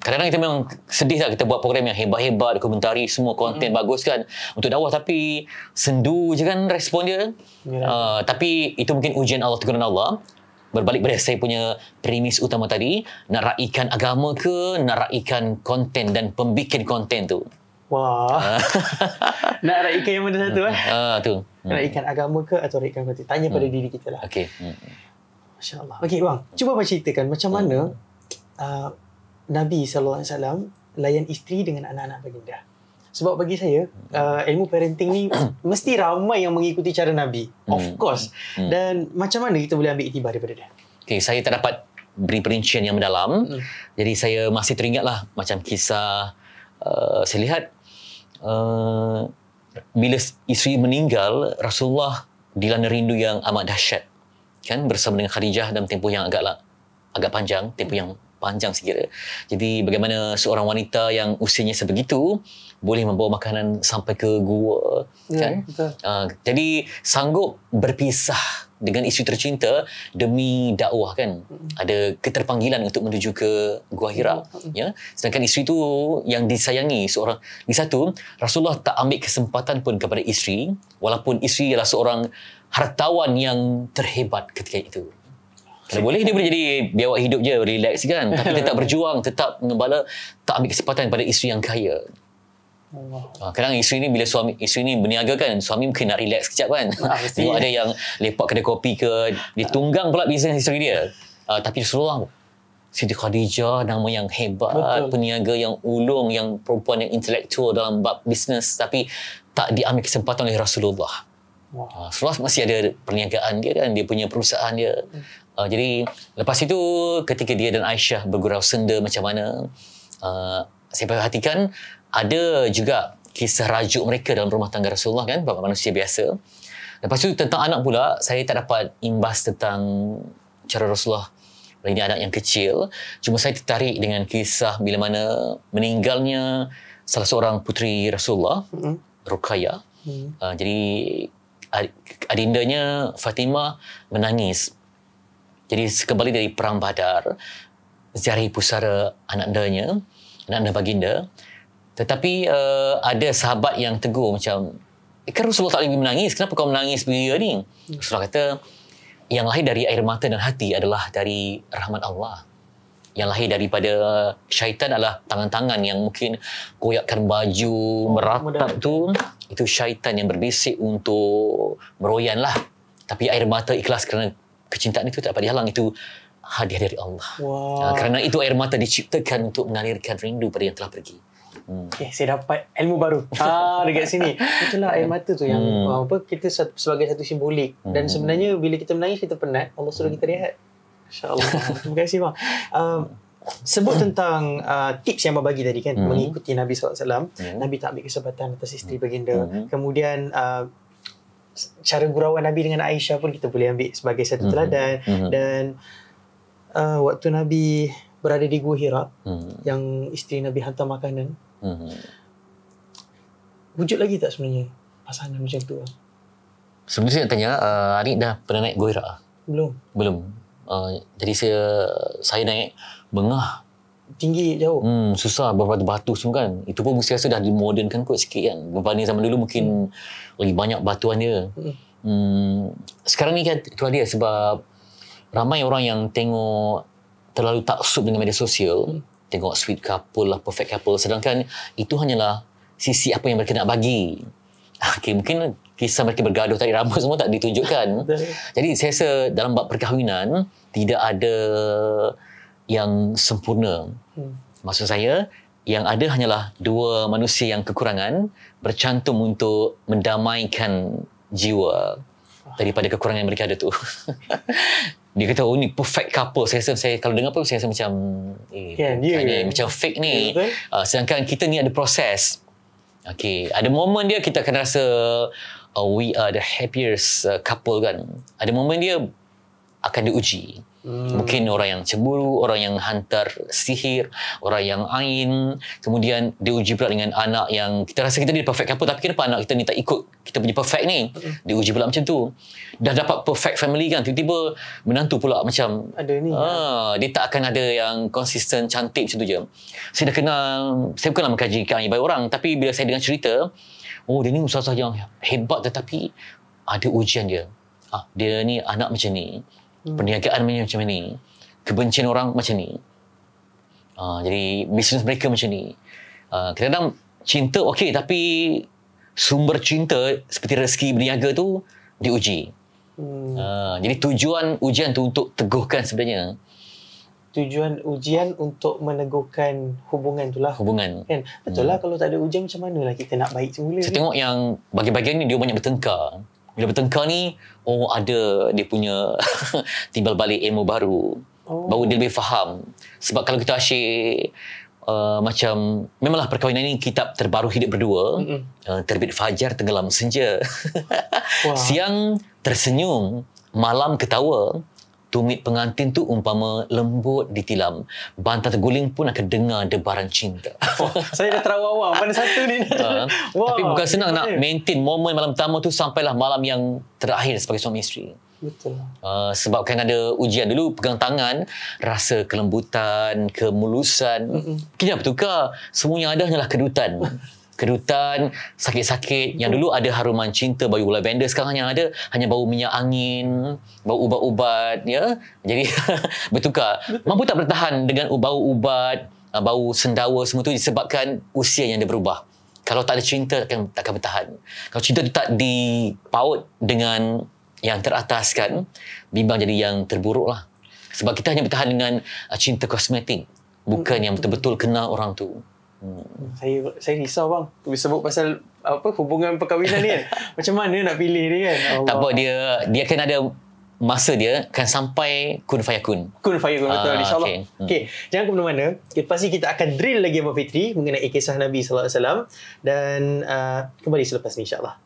kadang-kadang kita memang sedih tak kita buat program yang hebat-hebat dokumentari semua konten hmm. bagus kan untuk dakwah tapi sendu je kan respon dia yeah. Ya. uh, tapi itu mungkin ujian Allah tegurkan Allah berbalik pada saya punya premis utama tadi nak raikan agama ke nak raikan konten dan pembikin konten tu wah ah. nak raikan yang mana satu eh ah, hmm. uh, tu nak raikan agama ke atau raikan konten tanya pada hmm. diri kita lah okey hmm. masyaallah okey bang cuba bercitakan macam hmm. mana uh, Nabi SAW layan isteri dengan anak-anak baginda? Sebab bagi saya, uh, ilmu parenting ni mesti ramai yang mengikuti cara Nabi. Hmm. Of course. Hmm. Dan macam mana kita boleh ambil itibar daripada dia? Okay, saya tak dapat beri perincian yang mendalam. Hmm. Jadi saya masih teringatlah macam kisah uh, saya lihat uh, bila isteri meninggal, Rasulullah dilanda rindu yang amat dahsyat. Kan bersama dengan Khadijah dalam tempoh yang agak agak panjang, tempoh yang panjang sikit. Jadi bagaimana seorang wanita yang usianya sebegitu boleh membawa makanan sampai ke gua yeah, kan? Uh, jadi sanggup berpisah dengan isteri tercinta demi dakwah kan hmm. ada keterpanggilan untuk menuju ke gua hira ya, ya? sedangkan isteri itu yang disayangi seorang di satu rasulullah tak ambil kesempatan pun kepada isteri walaupun isteri ialah seorang hartawan yang terhebat ketika itu kalau boleh dia boleh jadi biawak hidup je, relax kan. Tapi tetap berjuang, tetap mengembala, tak ambil kesempatan pada isteri yang kaya. Allah. Ha, kadang isteri ni bila suami isteri ni berniaga kan, suami mungkin nak relax sekejap kan. Ah, ada yang lepak kedai kopi ke, ditunggang tunggang pula bisnes isteri dia. Uh, tapi seluruh Siti Khadijah nama yang hebat, Betul. peniaga yang ulung, yang perempuan yang intelektual dalam bab bisnes tapi tak diambil kesempatan oleh Rasulullah. Wow. Ha, Rasulullah masih ada perniagaan dia kan, dia punya perusahaan dia. Hmm. Uh, jadi lepas itu ketika dia dan Aisyah bergurau senda macam mana uh, saya perhatikan ada juga kisah rajuk mereka dalam rumah tangga Rasulullah kan bapa manusia biasa. Lepas itu tentang anak pula saya tak dapat imbas tentang cara Rasulullah Lain ini anak yang kecil. Cuma saya tertarik dengan kisah bila mana meninggalnya salah seorang puteri Rasulullah mm-hmm. Rukayah. Mm. Mm-hmm. Uh, jadi adindanya Fatimah menangis jadi kembali dari Perang Badar, ziarahi pusara anaknya, anaknya baginda. Tetapi uh, ada sahabat yang tegur macam, eh, kan Rasulullah tak boleh menangis, kenapa kau menangis bila ni? Hmm. Rasulullah kata, yang lahir dari air mata dan hati adalah dari rahmat Allah. Yang lahir daripada syaitan adalah tangan-tangan yang mungkin koyakkan baju, oh, meratap tu. Itu syaitan yang berbisik untuk meroyan lah. Tapi air mata ikhlas kerana kecintaan itu tak dapat dihalang itu hadiah dari Allah. Wow. Uh, kerana itu air mata diciptakan untuk mengalirkan rindu pada yang telah pergi. Hmm. Okay, saya dapat ilmu baru. Ah, dekat sini. Itulah air mata tu yang hmm. Ah, apa kita sebagai satu simbolik hmm. dan sebenarnya bila kita menangis kita penat, Allah suruh kita rehat. masya Terima kasih, Bang. Um, sebut tentang uh, tips yang abang bagi tadi kan, hmm. mengikuti Nabi sallallahu alaihi wasallam, hmm. Nabi tak ambil kesempatan atas isteri hmm. baginda. Hmm. Kemudian uh, cara gurauan Nabi dengan Aisyah pun kita boleh ambil sebagai satu mhm. teladan mm-hmm. dan uh, waktu Nabi berada di Gua Hira mm-hmm. yang isteri Nabi hantar makanan mm-hmm. wujud lagi tak sebenarnya pasangan macam tu Sebenarnya saya nak tanya uh, Arik dah pernah naik Gua Hira belum belum uh, jadi saya saya naik bengah tinggi jauh. Hmm, susah berbatu batu semua kan. Itu pun mesti rasa dah dimodernkan kot sikit kan. Berbanding zaman dulu mungkin hmm. lagi banyak batuan dia. Hmm. hmm sekarang ni kan tu dia sebab ramai orang yang tengok terlalu taksub dengan media sosial. Hmm. Tengok sweet couple lah, perfect couple. Sedangkan itu hanyalah sisi apa yang mereka nak bagi. Okay, mungkin kisah mereka bergaduh tadi ramai semua tak ditunjukkan. Jadi saya rasa dalam bab perkahwinan tidak ada yang sempurna. Hmm. Maksud saya, yang ada hanyalah dua manusia yang kekurangan bercantum untuk mendamaikan jiwa daripada kekurangan mereka ada tu. dia kata, oh ni perfect couple. Saya rasa saya, kalau dengar pun saya rasa macam, eh, yeah, kan, dia dia. Kan? macam fake ni. Uh, sedangkan kita ni ada proses. Okay. Ada momen dia kita akan rasa uh, we are the happiest uh, couple kan. Ada momen dia akan diuji. Hmm. Mungkin orang yang cemburu, orang yang hantar sihir, orang yang angin. Kemudian diuji berat dengan anak yang kita rasa kita ni perfect apa tapi kenapa anak kita ni tak ikut kita punya perfect ni? Hmm. Diuji pula macam tu. Dah dapat perfect family kan tiba-tiba menantu pula macam ada ni. Ah, ya. dia tak akan ada yang konsisten cantik macam tu je. Saya dah kenal, saya bukanlah mengkaji kan baik orang tapi bila saya dengar cerita, oh dia ni usaha-usaha yang hebat tetapi ada ujian dia. Ah, dia ni anak macam ni hmm. perniagaan macam ni kebencian orang macam ni uh, jadi bisnes mereka macam ni uh, kadang-kadang cinta okey tapi sumber cinta seperti rezeki berniaga tu diuji hmm. uh, jadi tujuan ujian tu untuk teguhkan sebenarnya tujuan ujian untuk meneguhkan hubungan tu lah hubungan kan? betul lah hmm. kalau tak ada ujian macam mana lah kita nak baik semula saya ni? tengok yang bagi bagi ni dia banyak bertengkar bila bertengkar ni oh ada dia punya timbal balik ilmu baru oh. baru dia lebih faham sebab kalau kita asyik Uh, macam memanglah perkahwinan ini kitab terbaru hidup berdua mm-hmm. uh, terbit fajar tenggelam senja wow. siang tersenyum malam ketawa tumit pengantin tu umpama lembut ditilam. Bantal terguling pun akan dengar debaran cinta. Oh, saya dah terawang-awang. Mana satu ni? Uh, ha. wow. Tapi bukan senang nak maintain momen malam pertama tu sampailah malam yang terakhir sebagai suami isteri. Betul. Uh, sebab kan ada ujian dulu pegang tangan rasa kelembutan kemulusan mm-hmm. kini apa tukar Semuanya ada hanyalah kedutan kedutan, sakit-sakit. Yang hmm. dulu ada haruman cinta, bau lavender. Sekarang yang ada hanya bau minyak angin, bau ubat-ubat. Ya? Jadi bertukar. Mampu tak bertahan dengan bau ubat, ah, bau sendawa semua tu disebabkan usia yang dia berubah. Kalau tak ada cinta, takkan, takkan bertahan. Kalau cinta tu tak dipaut dengan yang teratas kan, bimbang jadi yang terburuklah. Sebab kita hanya bertahan dengan ah, cinta kosmetik. Bukan hmm, yang betul-betul kenal orang tu. Hmm. Saya saya risau bang sebut pasal apa hubungan perkahwinan ni kan. Macam mana nak pilih ni kan? Allah. Tak apa dia dia akan ada masa dia kan sampai kun fayakun. Kun fayakun betul uh, insyaallah. Okey. Hmm. Okay. Jangan ke mana-mana. Kita pasti kita akan drill lagi Abang Fitri mengenai kisah Nabi sallallahu alaihi wasallam dan uh, kembali selepas ni insyaallah.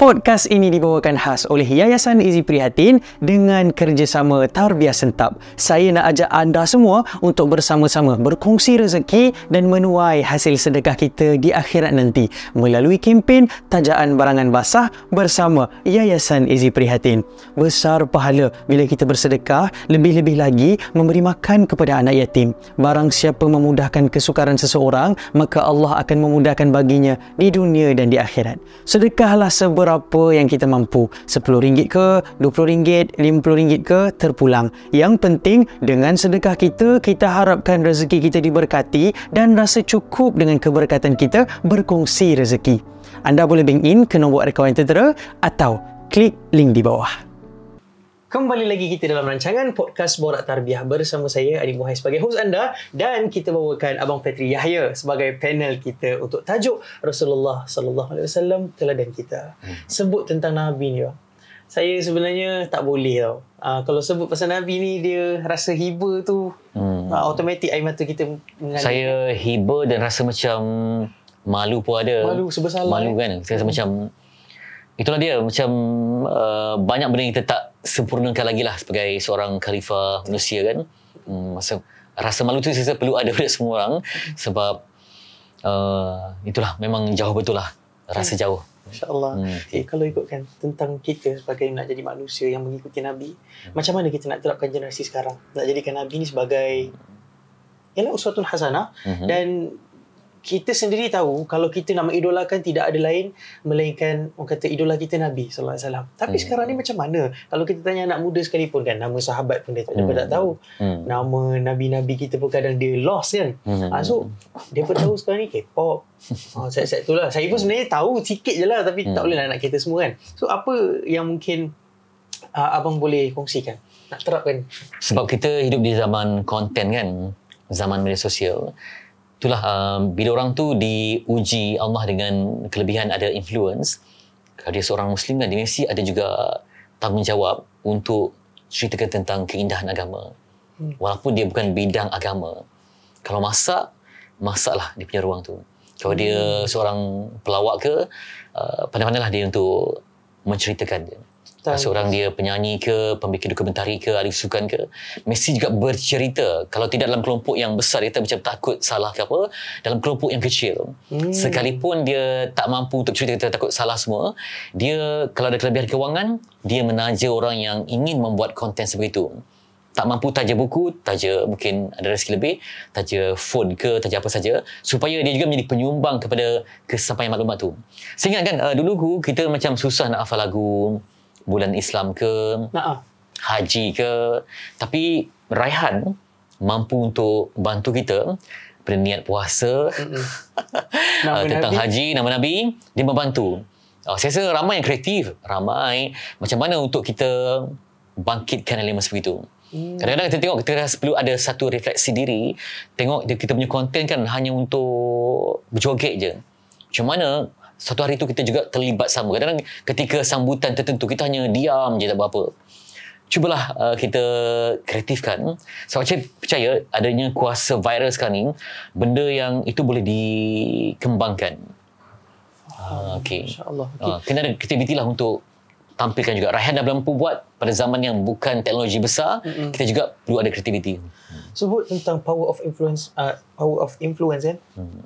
Podcast ini dibawakan khas oleh Yayasan Izi Prihatin dengan kerjasama Tarbiah Sentap. Saya nak ajak anda semua untuk bersama-sama berkongsi rezeki dan menuai hasil sedekah kita di akhirat nanti melalui kempen Tajaan Barangan Basah bersama Yayasan Izi Prihatin. Besar pahala bila kita bersedekah, lebih-lebih lagi memberi makan kepada anak yatim. Barang siapa memudahkan kesukaran seseorang, maka Allah akan memudahkan baginya di dunia dan di akhirat. Sedekahlah seberapa seberapa yang kita mampu. RM10 ke, RM20, RM50 ke terpulang. Yang penting dengan sedekah kita, kita harapkan rezeki kita diberkati dan rasa cukup dengan keberkatan kita berkongsi rezeki. Anda boleh link in ke nombor rekaan tertera atau klik link di bawah. Kembali lagi kita dalam rancangan podcast Borak Tarbiyah bersama saya Adi Muhai sebagai host anda dan kita bawakan Abang Petri Yahya sebagai panel kita untuk tajuk Rasulullah sallallahu alaihi wasallam teladan kita. Hmm. Sebut tentang Nabi ni. Saya sebenarnya tak boleh tau. Uh, kalau sebut pasal Nabi ni dia rasa hiba tu hmm. uh, ah, automatik air mata kita mengalir. Saya hiba dan rasa macam malu pun ada. Malu sebesar malu eh. kan. Saya rasa hmm. macam itulah dia macam uh, banyak benda yang kita tak sempurnakan lagi lah sebagai seorang khalifah manusia kan hmm, masa rasa malu tu saya perlu ada untuk semua orang sebab uh, itulah memang jauh betul lah rasa hmm. jauh InsyaAllah hmm. eh, Kalau ikutkan Tentang kita Sebagai nak jadi manusia Yang mengikuti Nabi hmm. Macam mana kita nak terapkan Generasi sekarang Nak jadikan Nabi ni sebagai Ialah uswatun hasanah hmm. Dan kita sendiri tahu kalau kita nak mengidolakan tidak ada lain melainkan orang kata idola kita Nabi sallallahu alaihi wasallam. Tapi hmm. sekarang ni macam mana? Kalau kita tanya anak muda sekalipun kan nama sahabat pun dia tak hmm. tak tahu. Hmm. Nama nabi-nabi kita pun kadang dia lost kan. Hmm. Ah, so dia pun tahu sekarang ni K-pop. Ah oh, set-set itulah. Saya pun sebenarnya tahu sikit je lah tapi hmm. tak boleh lah anak kita semua kan. So apa yang mungkin uh, abang boleh kongsikan? Nak terapkan sebab kita hidup di zaman konten kan. Zaman media sosial itulah um, bila orang tu diuji Allah dengan kelebihan ada influence kalau dia seorang muslim kan dia mesti ada juga tanggungjawab untuk ceritakan tentang keindahan agama hmm. walaupun dia bukan bidang agama kalau masak masaklah dia punya ruang tu kalau dia hmm. seorang pelawak ke uh, pandai-pandailah dia untuk menceritakan dia Betul. Seorang dia penyanyi ke, pembikin dokumentari ke, ahli sukan ke. Mesti juga bercerita. Kalau tidak dalam kelompok yang besar, dia tak macam takut salah ke apa. Dalam kelompok yang kecil. Hmm. Sekalipun dia tak mampu untuk cerita, dia takut salah semua. Dia kalau ada kelebihan kewangan, dia menaja orang yang ingin membuat konten seperti itu. Tak mampu taja buku, taja mungkin ada rezeki lebih, taja phone ke, taja apa saja. Supaya dia juga menjadi penyumbang kepada kesampaian maklumat tu. Saya ingat kan, uh, eh, dulu kita macam susah nak hafal lagu bulan Islam ke, uh haji ke. Tapi Raihan mampu untuk bantu kita berniat puasa uh, tentang Nabi. haji, nama Nabi, dia membantu. Uh, saya rasa ramai yang kreatif, ramai. Macam mana untuk kita bangkitkan elemen seperti itu. Hmm. Kadang-kadang kita tengok, kita rasa perlu ada satu refleksi diri. Tengok kita punya konten kan hanya untuk berjoget je. Macam mana satu hari itu kita juga terlibat sama. Kadang-kadang ketika sambutan tertentu, kita hanya diam je tak apa-apa. Cubalah uh, kita kreatifkan. Sebab so, saya percaya adanya kuasa virus sekarang ini, benda yang itu boleh dikembangkan. Uh, ah, okay. InsyaAllah. Okay. Uh, kena ada kreativiti lah untuk tampilkan juga. Raihan dah mampu buat pada zaman yang bukan teknologi besar, mm-hmm. kita juga perlu ada kreativiti. Hmm. Sebut tentang power of influence, uh, power of influence kan? Eh? Mm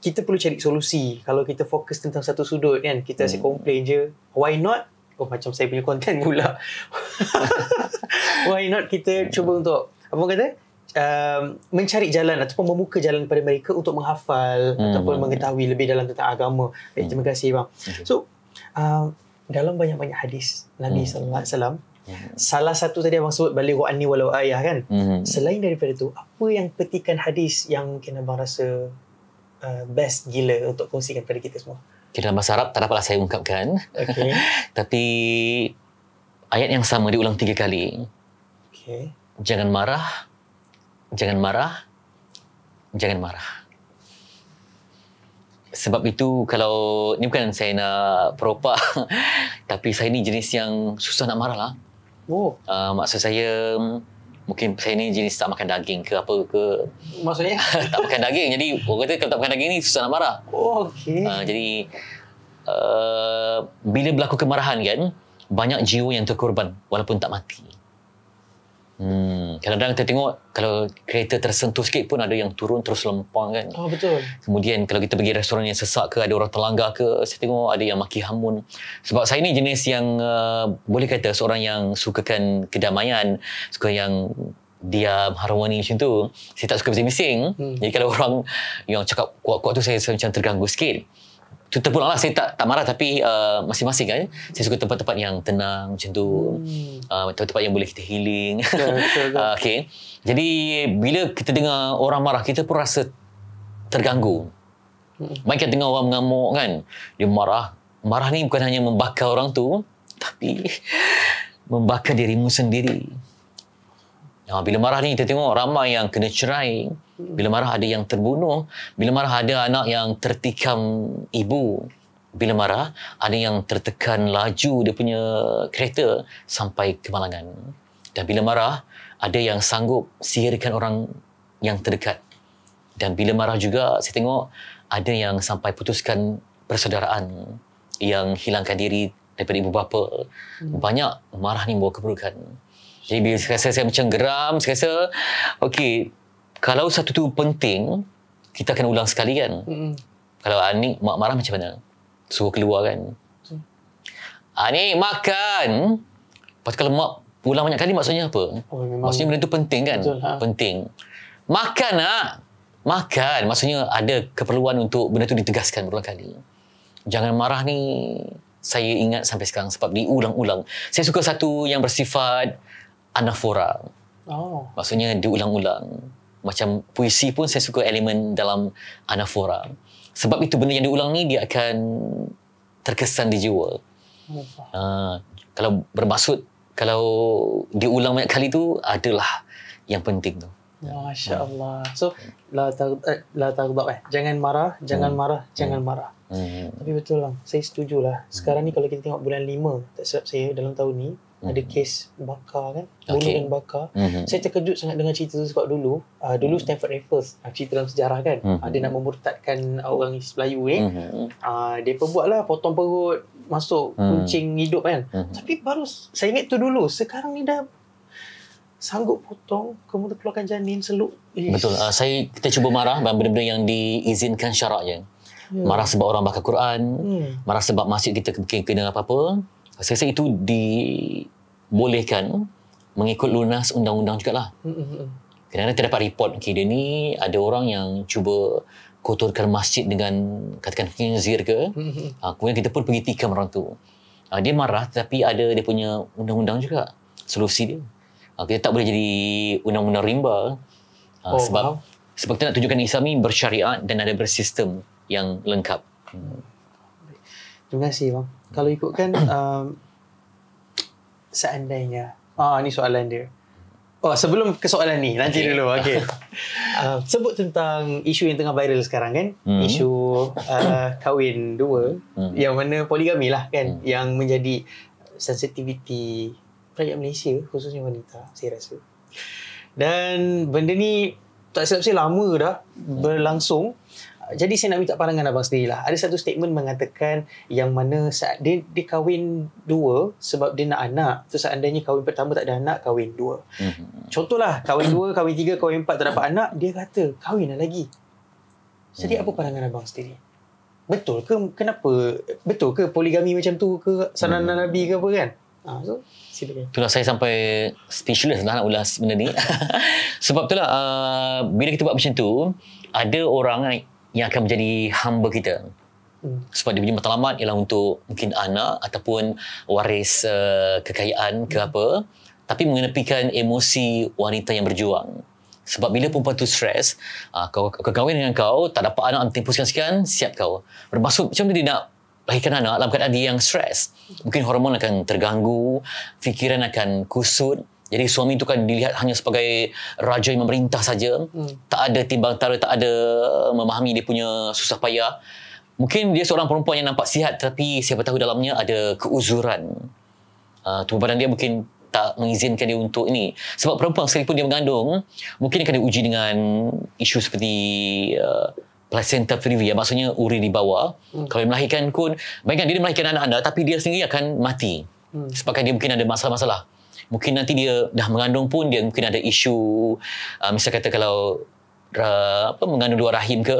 kita perlu cari solusi kalau kita fokus tentang satu sudut kan kita hmm. asyik complain je why not oh macam saya punya konten pula why not kita hmm. cuba untuk apa kata um, mencari jalan ataupun membuka jalan kepada mereka untuk menghafal hmm. ataupun mengetahui lebih dalam tentang agama eh, hmm. eh, terima kasih bang hmm. so um, dalam banyak-banyak hadis Nabi hmm. sallallahu alaihi wasallam hmm. Salah satu tadi abang sebut balik wa'ani walau ayah kan. hmm Selain daripada itu, apa yang petikan hadis yang mungkin abang rasa Uh, best gila untuk kongsikan kepada kita semua. Okay, dalam bahasa Arab tak dapatlah saya ungkapkan. Okay. Tapi ayat yang sama diulang tiga kali. Okay. Jangan marah. Jangan marah. Jangan marah. Sebab itu kalau ini bukan saya nak peropa tapi saya ni jenis yang susah nak marah lah. Oh. Uh, maksud saya mungkin saya ni jenis tak makan daging ke apa ke maksudnya tak makan daging jadi orang kata kalau tak makan daging ni susah nak marah oh okey uh, jadi uh, bila berlaku kemarahan kan banyak jiwa yang terkorban walaupun tak mati Hmm. Kadang-kadang kita tengok kalau kereta tersentuh sikit pun ada yang turun terus lempang kan. Oh betul. Kemudian kalau kita pergi restoran yang sesak ke ada orang terlanggar ke, saya tengok ada yang maki hamun. Sebab saya ni jenis yang uh, boleh kata seorang yang sukakan kedamaian, suka yang diam, harmoni macam tu. Saya tak suka bising-bising. Hmm. Jadi kalau orang yang cakap kuat-kuat tu saya, saya macam terganggu sikit tu terpulang lah saya tak tak marah tapi uh, masing-masing kan saya suka tempat-tempat yang tenang macam tu hmm. uh, tempat-tempat yang boleh kita healing betul, betul, betul. uh, okay. jadi bila kita dengar orang marah kita pun rasa terganggu hmm. baik kita dengar orang mengamuk kan dia marah marah ni bukan hanya membakar orang tu tapi membakar dirimu sendiri Ha, bila marah ni kita tengok ramai yang kena cerai. Bila marah ada yang terbunuh. Bila marah ada anak yang tertikam ibu. Bila marah ada yang tertekan laju dia punya kereta sampai kemalangan. Dan bila marah ada yang sanggup sihirkan orang yang terdekat. Dan bila marah juga saya tengok ada yang sampai putuskan persaudaraan yang hilangkan diri daripada ibu bapa. Hmm. Banyak marah ni membawa keburukan. Jadi bila saya rasa saya macam geram, saya rasa okey, kalau satu tu penting, kita akan ulang sekali kan. Hmm. Kalau Ani mak marah macam mana? Suruh keluar kan. Hmm. Ani makan. Pasal kalau mak ulang banyak kali maksudnya apa? Oh, maksudnya benda tu penting kan? Betul, ha? Penting. Makan ah. Makan maksudnya ada keperluan untuk benda tu ditegaskan berulang kali. Jangan marah ni saya ingat sampai sekarang sebab diulang-ulang. Saya suka satu yang bersifat uh, anafora. Oh. Maksudnya diulang-ulang. Macam puisi pun saya suka elemen dalam anafora. Sebab itu benda yang diulang ni dia akan terkesan di jiwa. Uh, kalau bermaksud kalau diulang banyak kali tu adalah yang penting tu. Ya, Masya oh, Allah. So, la tak eh, la tak eh. Jangan marah, jangan hmm. marah, hmm. jangan hmm. marah. Hmm. Tapi betul lah. Saya setuju lah. Sekarang ni kalau kita tengok bulan lima, tak sebab saya dalam tahun ni, hmm. ada mhm. kes bakar kan bunuh okay. dan bakar hmm. saya terkejut sangat dengan cerita tu sebab dulu uh, dulu mhm. Stanford Raffles uh, cerita dalam sejarah kan hmm. uh, dia nak memurtadkan orang East Melayu ni eh? hmm. uh, ah, dia pun buat lah potong perut masuk hmm. kuncing hidup kan hmm. tapi baru saya ingat tu dulu sekarang ni dah sanggup potong kemudian keluarkan janin seluk Ish. betul uh, saya kita cuba marah benda-benda yang diizinkan syaraknya Hmm. Marah sebab orang bakar Quran, hmm. marah sebab masjid kita kena apa-apa. Saya rasa itu di bolehkan mengikut lunas undang-undang juga lah. Kerana terdapat report okay, dia ni ada orang yang cuba kotorkan masjid dengan katakan khinzir ke. Ha, kemudian kita pun pergi tikam orang tu. Ha, dia marah tapi ada dia punya undang-undang juga. Solusi dia. Ha, kita tak boleh jadi undang-undang rimba. Ha, oh, sebab, sebab kita nak tunjukkan Islam ni bersyariat dan ada bersistem yang lengkap. Hmm. Terima kasih, Bang. Kalau ikutkan, um, seandainya? Ah, ni soalan dia. Oh, sebelum ke soalan ni, nanti okay. dulu. Okay. uh, ah, sebut tentang isu yang tengah viral sekarang kan? Mm. Isu uh, kahwin dua. Mm. Yang mana poligami lah kan? Mm. Yang menjadi sensitiviti rakyat Malaysia, khususnya wanita, saya rasa. Dan benda ni tak silap saya lama dah hmm. berlangsung. Mm jadi saya nak minta pandangan abang sendiri lah. Ada satu statement mengatakan yang mana saat dia, dia kahwin dua sebab dia nak anak. Terus seandainya kahwin pertama tak ada anak, kahwin dua. hmm Contohlah, kahwin dua, kahwin tiga, kahwin empat tak dapat mhm. anak, dia kata kahwin lah lagi. Jadi mm-hmm. apa pandangan abang sendiri? Betul ke? Kenapa? Betul ke poligami macam tu ke sanan hmm Nabi ke apa kan? Ha, so, silakan. Itulah saya sampai speechless dah nak ulas benda ni. sebab itulah, uh, bila kita buat macam tu, ada orang yang akan menjadi hamba kita. Hmm. Sebab dia punya matlamat ialah untuk mungkin anak ataupun waris uh, kekayaan ke hmm. apa. Tapi mengenepikan emosi wanita yang berjuang. Sebab bila perempuan tu stres, uh, kau, kau kahwin dengan kau, tak dapat anak dalam tempoh sekian-sekian, siap kau. Bermaksud macam dia nak lahirkan anak dalam keadaan dia yang stres. Mungkin hormon akan terganggu, fikiran akan kusut. Jadi suami itu kan dilihat hanya sebagai raja yang memerintah saja. Hmm. Tak ada timbang tara, tak ada memahami dia punya susah payah. Mungkin dia seorang perempuan yang nampak sihat tapi siapa tahu dalamnya ada keuzuran. Uh, tubuh badan dia mungkin tak mengizinkan dia untuk ini. Sebab perempuan sekalipun dia mengandung, mungkin dia kena uji dengan isu seperti uh, placenta previa, maksudnya urin di bawah. Hmm. Kalau dia melahirkan pun, bayangkan dia melahirkan anak anda tapi dia sendiri akan mati. Hmm. Sebabkan dia mungkin ada masalah-masalah mungkin nanti dia dah mengandung pun dia mungkin ada isu uh, misal kata kalau uh, apa mengandung luar rahim ke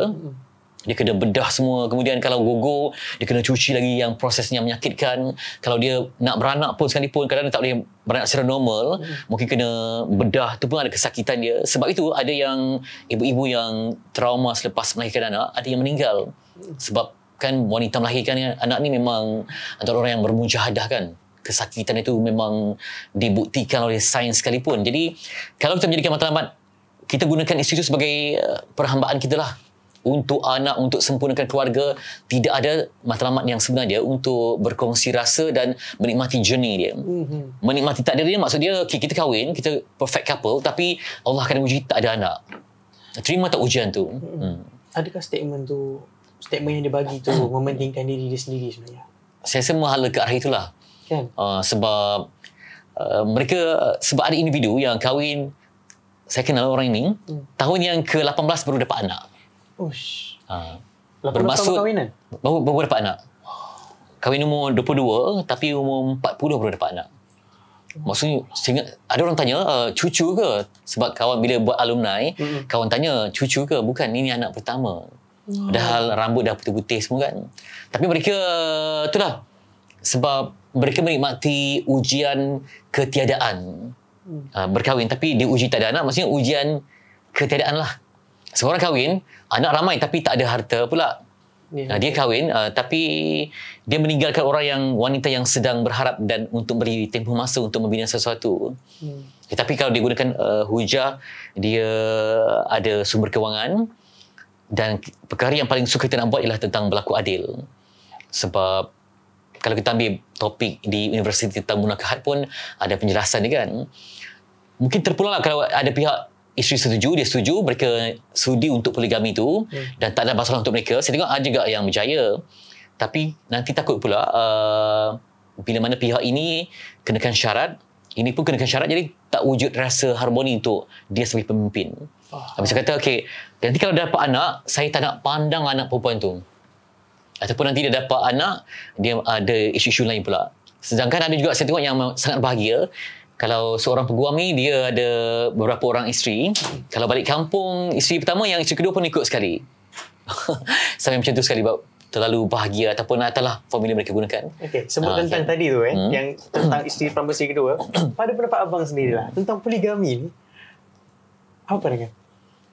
dia kena bedah semua kemudian kalau gogo, dia kena cuci lagi yang prosesnya menyakitkan kalau dia nak beranak pun sekalipun kadang-kadang tak boleh beranak secara normal hmm. mungkin kena bedah tu pun ada kesakitan dia sebab itu ada yang ibu-ibu yang trauma selepas melahirkan anak ada yang meninggal sebab kan wanita melahirkan anak ni memang antara orang yang bermujahadah kan kesakitan itu memang dibuktikan oleh sains sekalipun. Jadi kalau kita menjadikan matlamat, kita gunakan isteri itu sebagai eh, perhambaan kita lah. Untuk anak, untuk sempurnakan keluarga, tidak ada matlamat yang sebenar dia untuk berkongsi rasa dan menikmati journey dia. Mhm. Menikmati takdir dia maksud dia kita kahwin, kita perfect couple tapi Allah akan uji tak ada anak. Terima tak ujian tu? Mhm. Hmm. Adakah statement tu statement yang dia bagi tu mementingkan diri dia sendiri sebenarnya? Saya semua hala ke arah itulah. Uh, sebab uh, mereka sebab ada individu yang kahwin second kenal orang ini hmm. tahun yang ke-18 baru dapat anak. Ush. Uh, ah, bermaksud tahun baru, baru dapat anak. Kahwin umur 22 tapi umur 40 baru dapat anak. Maksudnya sehingga, ada orang tanya uh, cucu ke sebab kawan bila buat alumni hmm. kawan tanya cucu ke bukan ini anak pertama. Hmm. Padahal rambut dah putih-putih semua kan. Tapi mereka itulah uh, sebab mereka menikmati ujian ketiadaan uh, berkahwin tapi dia uji tak ada anak maksudnya ujian ketiadaan lah seorang kahwin anak ramai tapi tak ada harta pula yeah. Ya. uh, dia kahwin uh, tapi dia meninggalkan orang yang wanita yang sedang berharap dan untuk beri tempoh masa untuk membina sesuatu hmm. Ya, tapi kalau dia gunakan uh, eh, hujah dia ada sumber kewangan dan perkara yang paling suka kita nak buat ialah tentang berlaku adil sebab kalau kita ambil topik di Universiti Tamuna Kehat pun ada penjelasan ni kan mungkin terpulang lah kalau ada pihak isteri setuju dia setuju mereka sudi untuk poligami itu hmm. dan tak ada masalah untuk mereka saya tengok ada juga yang berjaya tapi nanti takut pula uh, bila mana pihak ini kenakan syarat ini pun kenakan syarat jadi tak wujud rasa harmoni untuk dia sebagai pemimpin. Oh. Habis saya kata, okey, nanti kalau dapat anak, saya tak nak pandang anak perempuan tu ataupun nanti dia dapat anak, dia ada isu-isu lain pula. Sedangkan ada juga saya tengok yang sangat bahagia, kalau seorang peguam ni dia ada beberapa orang isteri, kalau balik kampung isteri pertama yang isteri kedua pun ikut sekali. Sampai macam tu sekali bab terlalu bahagia ataupun atalah formula mereka gunakan. Okey, sebut uh, tentang okay. tadi tu eh, hmm. yang tentang isteri pertama isteri kedua, pada pendapat abang sendirilah tentang poligami ni apa pandangan?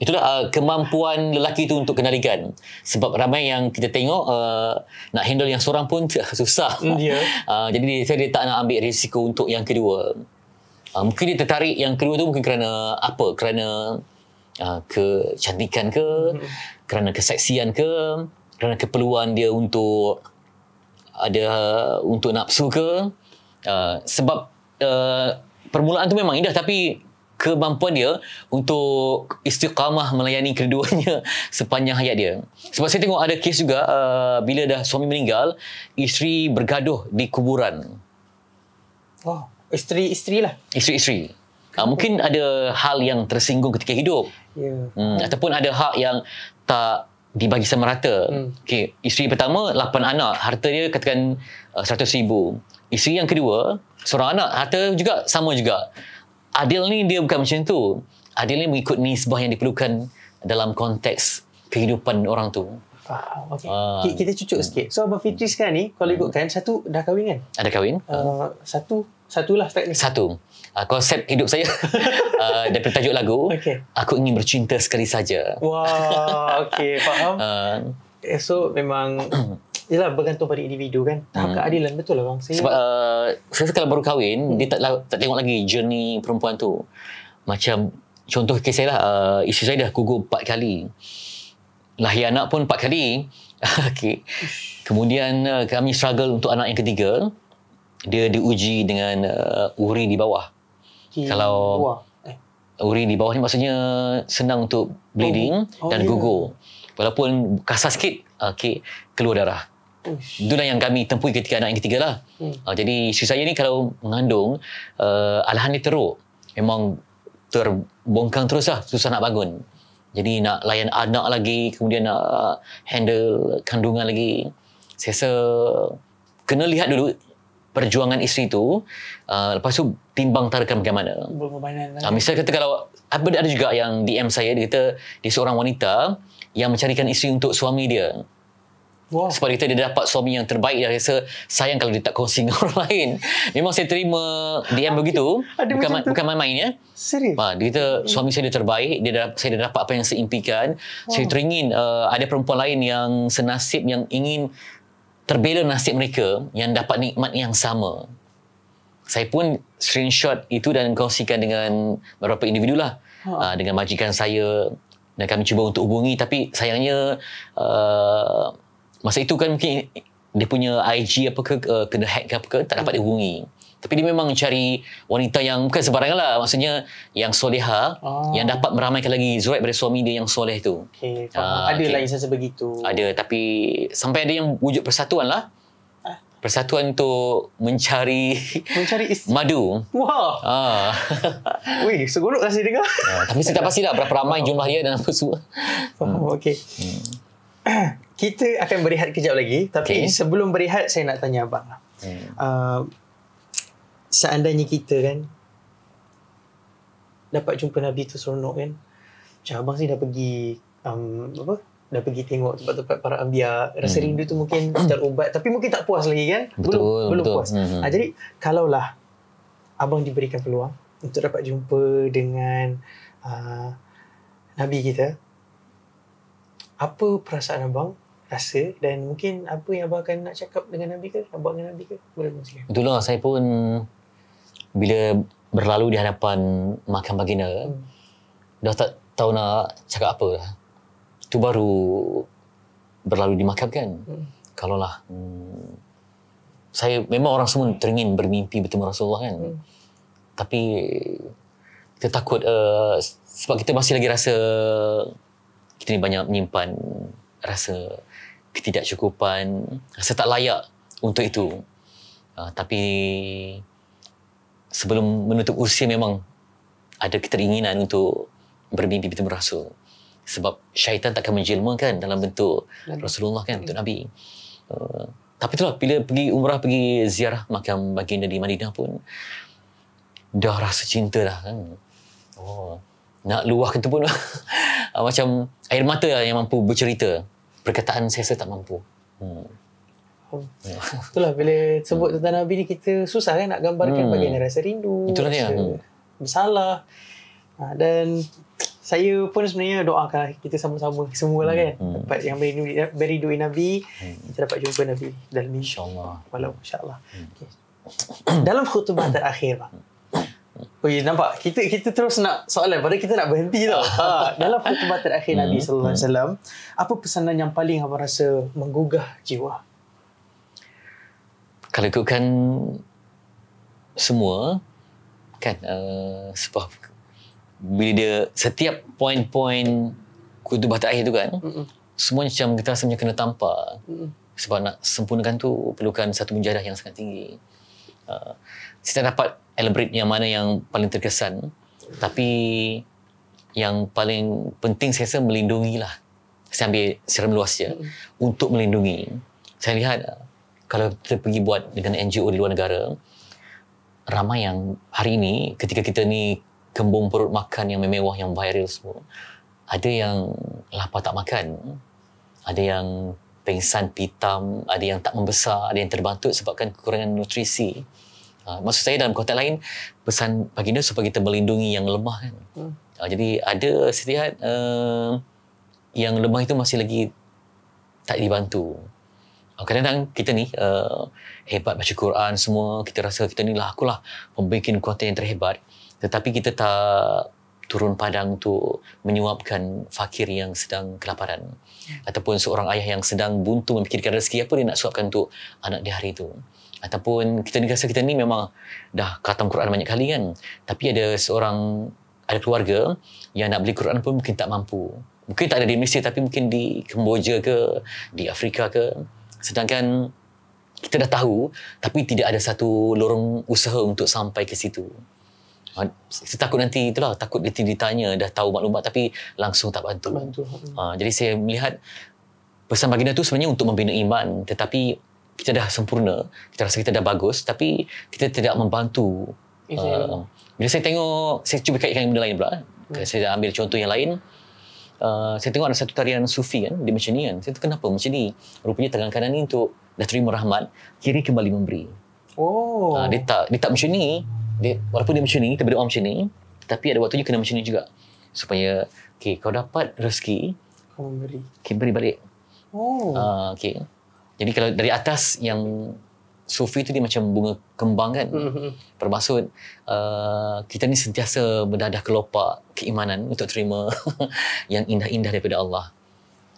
itulah uh, kemampuan lelaki tu untuk kenalikan sebab ramai yang kita tengok uh, nak handle yang seorang pun susah hmm, yeah. uh, jadi saya tak nak ambil risiko untuk yang kedua uh, mungkin dia tertarik yang kedua tu mungkin kerana apa kerana uh, kecantikan ke mm kerana keseksian ke kerana keperluan dia untuk ada uh, untuk nafsu ke uh, sebab uh, permulaan tu memang indah tapi kemampuan dia untuk istiqamah melayani keduanya sepanjang hayat dia. Sebab saya tengok ada kes juga uh, bila dah suami meninggal, isteri bergaduh di kuburan. Oh, isteri-isteri lah. Isteri-isteri. Uh, mungkin ada hal yang tersinggung ketika hidup. Ya. Hmm, hmm. Ataupun ada hak yang tak dibagi sama rata. Hmm. Okey, isteri pertama lapan anak, harta dia katakan uh, ribu. Isteri yang kedua seorang anak, harta juga sama juga adil ni dia bukan macam tu. Adil ni mengikut nisbah yang diperlukan dalam konteks kehidupan orang tu. Faham. Okay. Uh, ah. kita cucuk sikit. So Abang Fitri sekarang ni kalau hmm. ikutkan satu dah kahwin kan? Ada kahwin. Uh, satu satulah teknik. Satu. Uh, konsep hidup saya uh, daripada tajuk lagu okay. aku ingin bercinta sekali saja. Wah, wow, okey, faham. Uh, so memang Yelah bergantung pada individu kan Tahap hmm. keadilan betul lah bang saya Sebab uh, Saya rasa kalau baru kahwin hmm. Dia tak, tak tengok lagi Journey perempuan tu Macam Contoh kes saya lah uh, Isteri saya dah gugur empat kali Lahir anak pun empat kali Okay Kemudian uh, Kami struggle untuk anak yang ketiga Dia diuji dengan uh, Uri di bawah okay. Kalau Buah. Eh. Uri di bawah ni maksudnya Senang untuk Bleeding oh. Oh, Dan yeah. gugur Walaupun kasar sikit, okay, keluar darah. Dunia yang kami tempuhi ketika anak yang ketiga lah. Hmm. Uh, jadi isteri saya ni kalau mengandung, uh, alahan ni teruk. Memang terbongkang terus lah, susah nak bangun. Jadi nak layan anak lagi, kemudian nak handle kandungan lagi. Saya rasa kena lihat dulu perjuangan isteri tu, uh, lepas tu timbang tarikan bagaimana. Uh, lah. ah, misalnya kata kalau ada juga yang DM saya, dia kata dia seorang wanita yang mencarikan isteri untuk suami dia. Wow. Sebab kita dia dapat suami yang terbaik dan rasa sayang kalau dia tak kongsi dengan orang lain. Memang saya terima DM begitu. Ada bukan, ma- bukan main-main ya. Serius? Ha, dia kata hmm. suami saya dia terbaik. Dia dah, saya dah dapat apa yang saya impikan. Wow. Saya teringin uh, ada perempuan lain yang senasib yang ingin terbela nasib mereka yang dapat nikmat yang sama. Saya pun screenshot itu dan kongsikan dengan beberapa individu lah. Ha. Uh, dengan majikan saya dan kami cuba untuk hubungi tapi sayangnya uh, masa itu kan mungkin dia punya IG apa ke uh, kena hack ke apa ke tak dapat dihubungi tapi dia memang cari wanita yang bukan sebarang lah maksudnya yang soleha oh. Ah. yang dapat meramaikan lagi Zuhaib pada suami dia yang soleh tu okay. uh, ah, ada okay. lah insan sebegitu ada tapi sampai ada yang wujud persatuan lah ah. Persatuan untuk mencari mencari madu. Wah. Wow. Ha. Wih, seronok rasa lah dengar. Ha, tapi saya tak lah berapa ramai jumlah dia dan apa semua. Oh, hmm. Okey. Hmm. kita akan berehat kejap lagi tapi okay. sebelum berehat saya nak tanya abang. Lah. Hmm. Uh, seandainya kita kan dapat jumpa Nabi tu seronok kan. Macam abang sini dah pergi um, apa? Dah pergi tengok tempat-tempat para ambia, rasa hmm. rindu tu mungkin ubat, tapi mungkin tak puas lagi kan? Betul, belum betul. belum puas. Hmm. Uh, jadi kalaulah abang diberikan peluang untuk dapat jumpa dengan uh, Nabi kita apa perasaan abang rasa dan mungkin apa yang abang akan nak cakap dengan Nabi ke? Abang dengan Nabi ke? Boleh kongsikan. lah saya pun bila berlalu di hadapan makam baginda hmm. dah tak tahu nak cakap apa. Lah. Tu baru berlalu di makam kan? Hmm. Kalaulah hmm, saya memang orang semua teringin bermimpi bertemu Rasulullah kan? Hmm. Tapi kita takut uh, sebab kita masih lagi rasa kita ni banyak menyimpan rasa ketidakcukupan, rasa tak layak untuk itu. Uh, tapi sebelum menutup usia memang ada keteringinan untuk bermimpi bintang Rasul. Sebab syaitan takkan menjelma kan dalam bentuk Rasulullah kan, bentuk Nabi. Uh, tapi itulah bila pergi umrah, pergi ziarah makam baginda di Madinah pun dah rasa cinta dah kan. Oh. Nak luahkan tu pun macam air mata lah yang mampu bercerita perkataan saya saya tak mampu. Hmm. Yeah. Oh. Ya. Itulah bila sebut hmm. tentang Nabi ni kita susah kan nak gambarkan hmm. bagaimana rasa rindu. Itulah dia. Hmm. Bersalah. Ha, dan saya pun sebenarnya doakan kita sama-sama semua lah hmm. kan. Hmm. Dapat yang beri duit, beri Nabi, hmm. kita dapat jumpa Nabi dalam ni. InsyaAllah. Walau insyaAllah. Hmm. Okay. dalam khutbah terakhir, Pak. Hmm. Oi, oh, ya, nampak kita kita terus nak soalan padahal kita nak berhenti tau. ha, dalam khutbah terakhir Nabi hmm. sallallahu alaihi hmm. wasallam, apa pesanan yang paling abang rasa menggugah jiwa? Kalau kan semua kan uh, sebab bila dia setiap poin-poin khutbah terakhir tu kan, Mm-mm. semua macam kita rasa macam kena tampak Mm-mm. Sebab nak sempurnakan tu perlukan satu mujahadah yang sangat tinggi. Uh, eh, saya dapat elaborate yang mana yang paling terkesan tapi yang paling penting saya rasa lah. saya ambil secara meluas je hmm. untuk melindungi saya lihat ah, kalau kita pergi buat dengan NGO di luar negara ramai yang hari ini ketika kita ni kembung perut makan yang mewah yang viral semua ada yang lapar tak makan ada yang pengsan pitam ada yang tak membesar ada yang terbantut sebabkan kekurangan nutrisi Ha, maksud saya dalam konteks lain pesan baginda supaya kita melindungi yang lemah kan. Hmm. Ha, jadi ada setiap uh, yang lemah itu masih lagi tak dibantu. Ha, kadang-kadang kita ni uh, hebat baca Quran semua, kita rasa kita ni lah akulah pembikin kuota yang terhebat. Tetapi kita tak turun padang tu menyuapkan fakir yang sedang kelaparan. Hmm. Ataupun seorang ayah yang sedang buntu memikirkan rezeki apa dia nak suapkan untuk anak dia hari itu ataupun kita ni rasa kita ni memang dah khatam Quran banyak kali kan tapi ada seorang ada keluarga yang nak beli Quran pun mungkin tak mampu mungkin tak ada di Malaysia tapi mungkin di Kemboja ke di Afrika ke sedangkan kita dah tahu tapi tidak ada satu lorong usaha untuk sampai ke situ saya takut nanti itulah takut dia ditanya dah tahu maklumat tapi langsung tak bantu, bantu. Ha. ha, jadi saya melihat pesan baginda itu sebenarnya untuk membina iman tetapi kita dah sempurna, kita rasa kita dah bagus tapi kita tidak membantu. Uh, bila saya tengok, saya cuba kaitkan dengan benda lain pula. Eh. Hmm. Saya ambil contoh yang lain. Uh, saya tengok ada satu tarian sufi kan, dia macam ni kan. Saya tahu kenapa macam ni. Rupanya tangan kanan ni untuk dah terima rahmat, kiri kembali memberi. Oh. Uh, dia, tak, dia tak macam ni. Dia, walaupun dia macam ni, kita beri macam ni. Tapi ada waktunya kena macam ni juga. Supaya, okay, kau dapat rezeki. Kau memberi. Kau memberi balik. Oh. Uh, okay. Jadi kalau dari atas yang sufi itu dia macam bunga kembang kan. Mm-hmm. uh, kita ni sentiasa berdadah kelopak keimanan untuk terima yang indah-indah daripada Allah.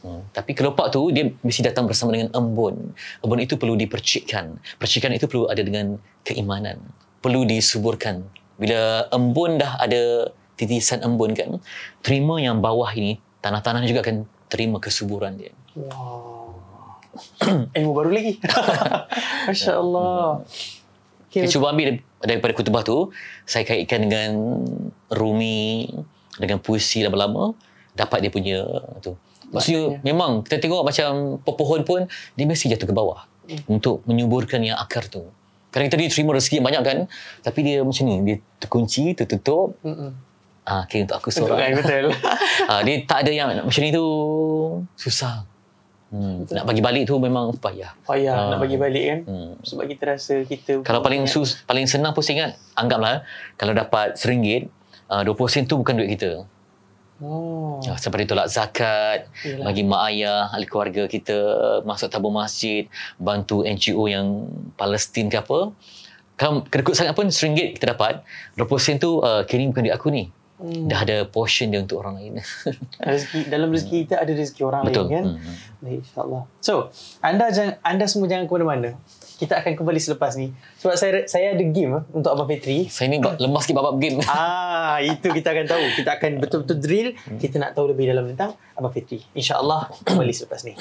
Hmm. Tapi kelopak tu dia mesti datang bersama dengan embun. Embun itu perlu dipercikkan. Percikan itu perlu ada dengan keimanan. Perlu disuburkan. Bila embun dah ada titisan embun kan, terima yang bawah ini, tanah-tanah juga akan terima kesuburan dia. Wow. ilmu baru lagi. Masya Allah. Okay, saya cuba ambil daripada kutubah tu, saya kaitkan dengan Rumi, dengan puisi lama-lama, dapat dia punya tu. Maksudnya, Maksudnya memang kita tengok macam pepohon pun, dia mesti jatuh ke bawah hmm. untuk menyuburkan yang akar tu. Kadang kita dia terima rezeki banyak kan, tapi dia macam ni, dia terkunci, tertutup, hmm. Ah, okay, untuk aku seorang. betul. ah, dia tak ada yang macam ni tu susah. Hmm. Nak bagi balik tu memang payah. Payah hmm. nak ah. bagi balik kan. Hmm. Sebab kita rasa kita Kalau paling sus, paling senang pun ingat, anggaplah kalau dapat seringgit, ah, uh, 20 sen tu bukan duit kita. Oh. Ah, seperti tolak zakat, Yalah. bagi mak ayah, ahli keluarga kita, masuk tabung masjid, bantu NGO yang Palestin ke apa. Kalau kedekut sangat pun, seringgit kita dapat, 20 sen tu uh, kini bukan duit aku ni. Hmm. Dah ada portion dia untuk orang lain. rezeki dalam rezeki hmm. kita ada rezeki orang Betul. lain kan. Hmm. hmm. Baik insya So, anda jangan anda semua jangan ke mana-mana. Kita akan kembali selepas ni. Sebab saya saya ada game eh, untuk Abang Petri. Saya ni lemah sikit bab game. Ah, itu kita akan tahu. Kita akan betul-betul drill. Hmm. Kita nak tahu lebih dalam tentang Abang Petri. InsyaAllah kembali selepas ni.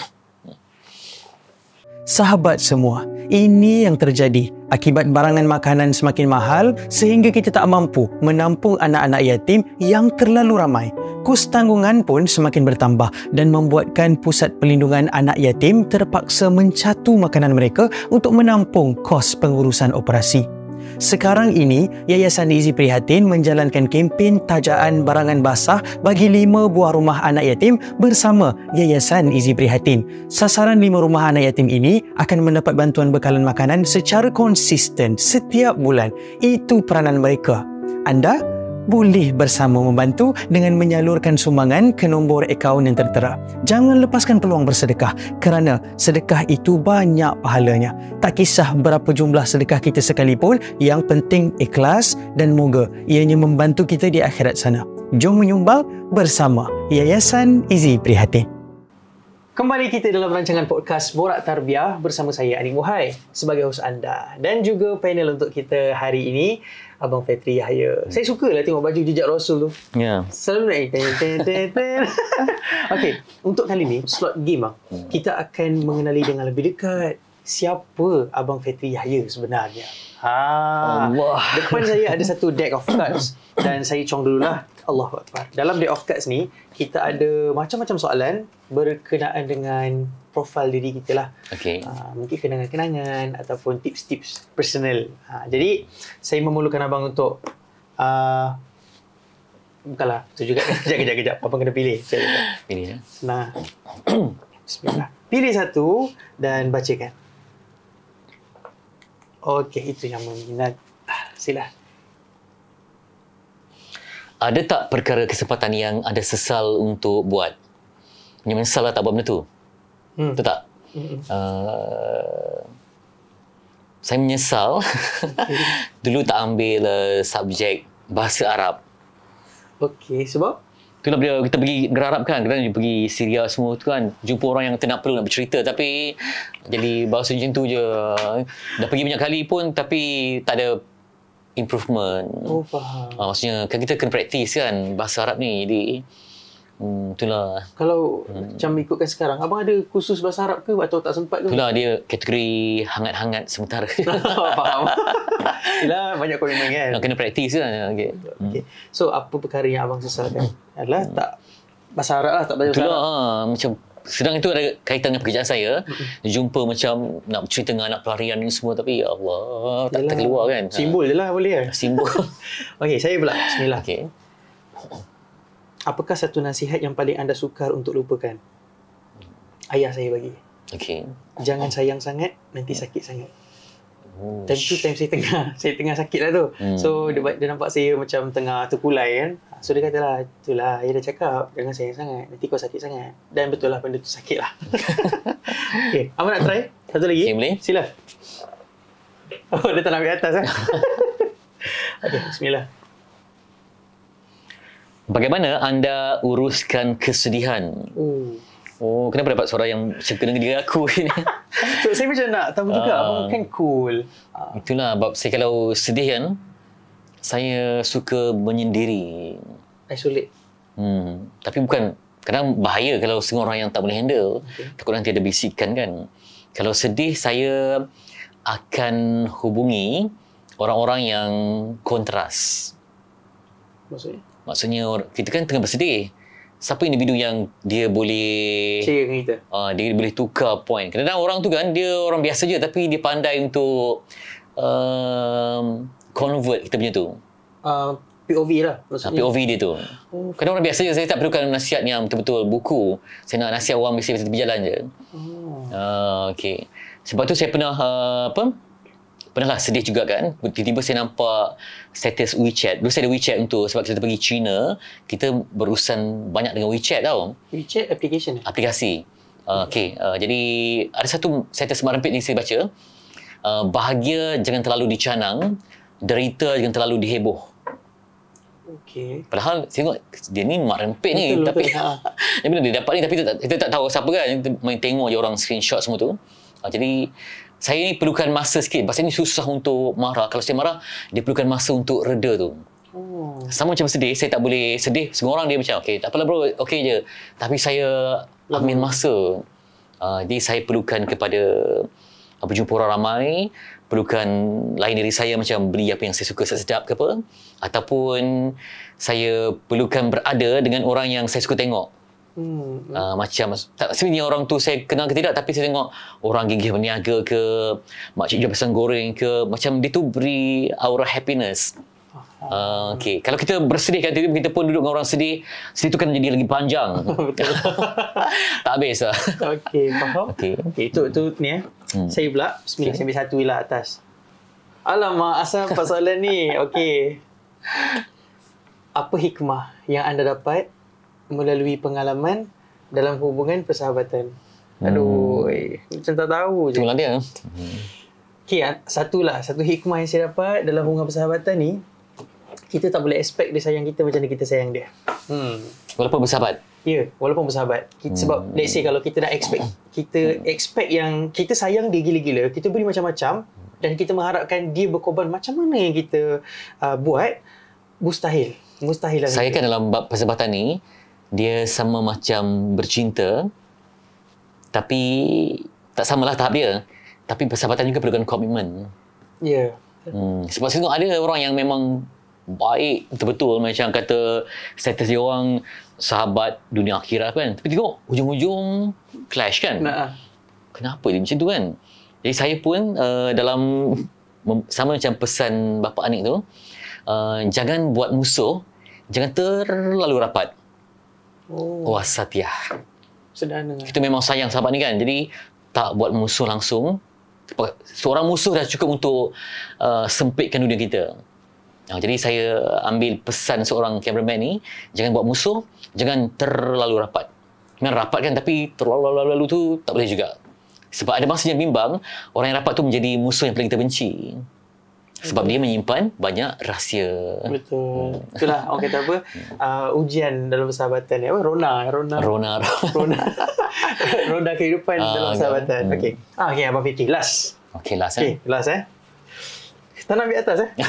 Sahabat semua, ini yang terjadi akibat barangan makanan semakin mahal sehingga kita tak mampu menampung anak-anak yatim yang terlalu ramai. Kos tanggungan pun semakin bertambah dan membuatkan pusat pelindungan anak yatim terpaksa mencatu makanan mereka untuk menampung kos pengurusan operasi. Sekarang ini, Yayasan Izi Prihatin menjalankan kempen tajaan barangan basah bagi lima buah rumah anak yatim bersama Yayasan Izi Prihatin. Sasaran lima rumah anak yatim ini akan mendapat bantuan bekalan makanan secara konsisten setiap bulan. Itu peranan mereka. Anda boleh bersama membantu dengan menyalurkan sumbangan ke nombor akaun yang tertera. Jangan lepaskan peluang bersedekah kerana sedekah itu banyak pahalanya. Tak kisah berapa jumlah sedekah kita sekalipun, yang penting ikhlas dan moga ianya membantu kita di akhirat sana. Jom menyumbang bersama Yayasan Easy Prihatin. Kembali kita dalam rancangan podcast Borak Tarbiah bersama saya Ani Muhai sebagai hos anda dan juga panel untuk kita hari ini Abang Fatri Yahya. Hmm. Saya suka lah tengok baju jejak Rasul tu. Ya. Yeah. Selalu nak Okey, untuk kali ni slot game lah, kita akan mengenali dengan lebih dekat siapa Abang Fatri Yahya sebenarnya. Ha. Allah. Depan saya ada satu deck of cards dan saya cong dululah. Allah SWT. Dalam Day of Cards ni, kita ada macam-macam soalan berkenaan dengan profil diri kita lah. Okay. Uh, ah, mungkin kenangan-kenangan ataupun tips-tips personal. Uh, jadi, saya memerlukan abang untuk... Uh, bukanlah, tu juga. kejap, kejap, kejap. Abang kena pilih. Kejap, Pilih, ya? Nah. Bismillah. Pilih satu dan bacakan. Okey, itu yang meminat. Ah, Sila ada tak perkara kesempatan yang ada sesal untuk buat? Yang menyesal lah tak buat benda tu. Hmm. Betul tak? Hmm. Uh, saya menyesal dulu tak ambil uh, subjek bahasa Arab. Okey, sebab? Itulah bila kita pergi negara Arab kan, kita pergi Syria semua tu kan, jumpa orang yang tenang perlu nak bercerita tapi jadi bahasa macam tu je. Dah pergi banyak kali pun tapi tak ada improvement. Oh faham. Uh, maksudnya kan kita kena praktis kan bahasa Arab ni. Jadi hmm itulah. Kalau hmm. macam ikutkan sekarang abang ada khusus bahasa Arab ke atau tak sempat ke? Itulah dia kategori hangat-hangat sementara. Ah, faham. Yalah banyak komitmen kan. kena praktis kan. Okey. Okay. So apa perkara yang abang susahkan? Adalah hmm. tak bahasa Arab lah tak belajar. Itulah ha, macam sedang itu ada kaitan dengan pekerjaan saya mm-hmm. jumpa macam nak cerita dengan anak pelarian ni semua tapi ya Allah tak Yalah. terkeluar kan simbol je lah boleh kan simbol Okey, saya pula bismillah okay. apakah satu nasihat yang paling anda sukar untuk lupakan ayah saya bagi Okey. jangan sayang sangat nanti sakit sangat Oh, time tu time saya tengah saya tengah sakit lah tu hmm. so dia, dia nampak saya macam tengah terkulai kan so dia kata lah itulah dia dah cakap jangan sayang sangat nanti kau sakit sangat dan betul lah benda tu sakit lah okay apa nak try satu lagi Simli. sila oh dia tak nak ambil atas kan okay bismillah bagaimana anda uruskan kesedihan Ooh. oh kenapa dapat suara yang macam kena gila aku ni so, saya macam nak tahu juga uh, ah. abang kan cool. Ah. Itulah sebab saya kalau sedih kan saya suka menyendiri. Isolate. Hmm, tapi bukan kadang bahaya kalau semua orang yang tak boleh handle. Okay. Takut nanti ada bisikan kan. Kalau sedih saya akan hubungi orang-orang yang kontras. Maksudnya? Maksudnya kita kan tengah bersedih siapa individu yang dia boleh kita. Uh, dia boleh tukar point. Kena kadang orang tu kan dia orang biasa je tapi dia pandai untuk um, convert kita punya tu. Uh, ah, POV lah maksudnya. Ah, POV dia tu. Oh, kadang orang biasa je saya tak perlukan nasihat yang betul-betul buku. Saya nak nasihat orang mesti jalan je. Oh. Uh, okay. Sebab tu saya pernah uh, apa? pernahlah sedih juga kan tiba-tiba saya nampak status WeChat dulu saya ada WeChat untuk sebab kita pergi China kita berurusan banyak dengan WeChat tau WeChat application aplikasi uh, ah, okay. uh, ah, jadi ada satu status semak rempit ni saya baca uh, bahagia jangan terlalu dicanang derita jangan terlalu diheboh Okay. Padahal saya tengok dia ni mak rempit ni betul, tapi betul, ha. dia dapat ni tapi kita tak, kita tak tahu siapa kan main tengok je orang screenshot semua tu. Uh, jadi saya ni perlukan masa sikit. Pasal ni susah untuk marah. Kalau saya marah, dia perlukan masa untuk reda tu. Oh. Sama macam sedih, saya tak boleh sedih. Semua orang dia macam, okay, tak apalah bro, okay je. Tapi saya ambil masa. Uh, jadi saya perlukan kepada uh, berjumpa orang ramai. Perlukan lain dari saya macam beli apa yang saya suka sedap ke apa. Ataupun saya perlukan berada dengan orang yang saya suka tengok. Hmm. Uh, macam tak sebenarnya orang tu saya kenal ke tidak tapi saya tengok orang gigih berniaga ke makcik jual pesan goreng ke macam dia tu beri aura happiness. Uh, ah, okay. Kalau kita bersedih kan, tiba kita pun duduk dengan orang sedih, sedih tu kan jadi lagi panjang. Betul. tak habis lah. Okey, faham. Okey, okay, itu, itu ni eh. Hmm. Saya pula, bismillah, okay. saya ambil satu ilah atas. Alamak, asal persoalan ni. okay Apa hikmah yang anda dapat melalui pengalaman dalam hubungan persahabatan. Hmm. Aduh, hmm. macam tak tahu je. Itulah dia. Hmm. Okay, ah, satu lah. Satu hikmah yang saya dapat dalam hubungan persahabatan ni, kita tak boleh expect dia sayang kita macam mana kita sayang dia. Hmm. Walaupun bersahabat? Ya, yeah, walaupun bersahabat. Kita, sebab hmm. let's say kalau kita nak expect, kita hmm. expect yang kita sayang dia gila-gila, kita beri macam-macam dan kita mengharapkan dia berkorban macam mana yang kita uh, buat, mustahil. Mustahil lah. Saya kan dalam persahabatan ni, dia sama macam bercinta tapi tak samalah tahap dia tapi persahabatan juga perlukan komitmen ya yeah. hmm. sebab saya tengok ada orang yang memang baik betul-betul macam kata status dia orang sahabat dunia akhirat kan tapi tengok hujung-hujung clash kan nah. kenapa dia macam tu kan jadi saya pun uh, dalam sama macam pesan bapa anik tu uh, jangan buat musuh jangan terlalu rapat Oh. Wasatiyah. Oh, Sederhana. Kita memang sayang sahabat ni kan. Jadi tak buat musuh langsung. Seorang musuh dah cukup untuk uh, sempitkan dunia kita. Nah, jadi saya ambil pesan seorang cameraman ni, jangan buat musuh, jangan terlalu rapat. Jangan rapat kan tapi terlalu-lalu tu tak boleh juga. Sebab ada masa yang bimbang, orang yang rapat tu menjadi musuh yang paling kita benci sebab dia menyimpan banyak rahsia. Betul. Hmm. Itulah orang kata apa? Uh, ujian dalam persahabatan ni apa? Rona, eh, Rona. Rona. Rona. Rona kehidupan uh, dalam persahabatan. Okay. Hmm. Ah, okay, abang Fiki, last. Okay, last. Okay, eh. last eh. Kita nak atas eh.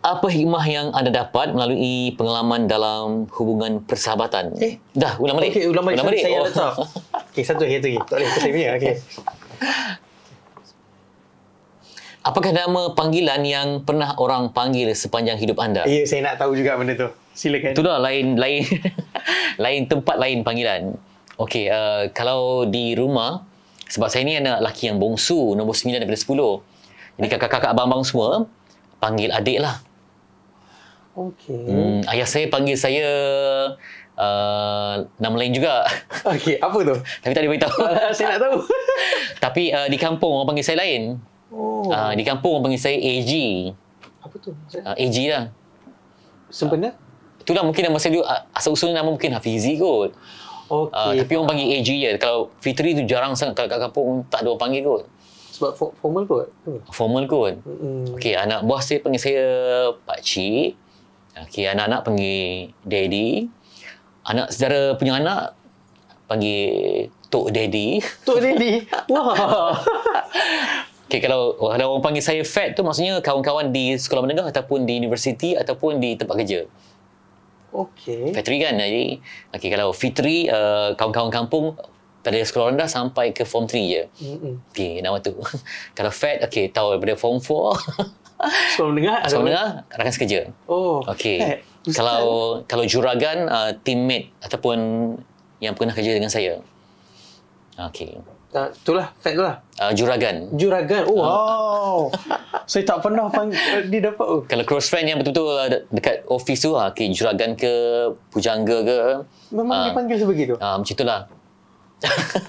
apa hikmah yang anda dapat melalui pengalaman dalam hubungan persahabatan? Eh, dah, ulang balik. Okey, ulang balik. Ulang balik. Saya oh. letak. Okey, satu lagi, satu lagi. Tak boleh, saya punya. Okey. Apakah nama panggilan yang pernah orang panggil sepanjang hidup anda? Ya, saya nak tahu juga benda tu. Silakan. dah lain lain lain tempat lain panggilan. Okey, uh, kalau di rumah sebab saya ni anak lelaki yang bongsu, nombor 9 daripada 10. Jadi kakak-kakak abang-abang semua panggil adik lah. Okey. Hmm, ayah saya panggil saya uh, nama lain juga. Okey, apa tu? Tapi tak diberitahu. saya nak tahu. Tapi uh, di kampung orang panggil saya lain. Oh. Uh, di kampung orang panggil saya AG. Apa tu? Uh, ah, AG lah. Sempena? Uh, ah, itulah mungkin nama saya dulu, asal usulnya nama mungkin Hafizi kot. Okay. Uh, tapi orang panggil AG je. Kalau Fitri tu jarang sangat. Kalau kat kampung tak ada orang panggil kot. Sebab formal kot? Hmm. Formal kot. Mm. Okey, anak buah saya panggil saya Pakcik. Okey, anak-anak panggil Daddy. Anak saudara punya anak panggil Tok Daddy. Tok Daddy? Wah! Okay, kalau ada orang panggil saya fat tu maksudnya kawan-kawan di sekolah menengah ataupun di universiti ataupun di tempat kerja. Okay. Fitri kan jadi. Okay, kalau Fitri, uh, kawan-kawan kampung dari sekolah rendah sampai ke form 3 je. Mm okay, nama tu. kalau fat, okay, tahu daripada form 4. sekolah menengah. Sekolah menengah, rakan sekerja. Oh, okay. Fat. Kalau kalau juragan, uh, teammate ataupun yang pernah kerja dengan saya. Okay. Uh, itulah fact itulah. Uh, ah, juragan. Juragan. Oh. Ah. Wow. Saya tak pernah panggil eh, dia dapat tu. Oh. Kalau close friend yang betul-betul ah, dekat office tu ha, okay, juragan ke pujangga ke. Memang uh, dia panggil sebegitu. Ah uh, macam itulah.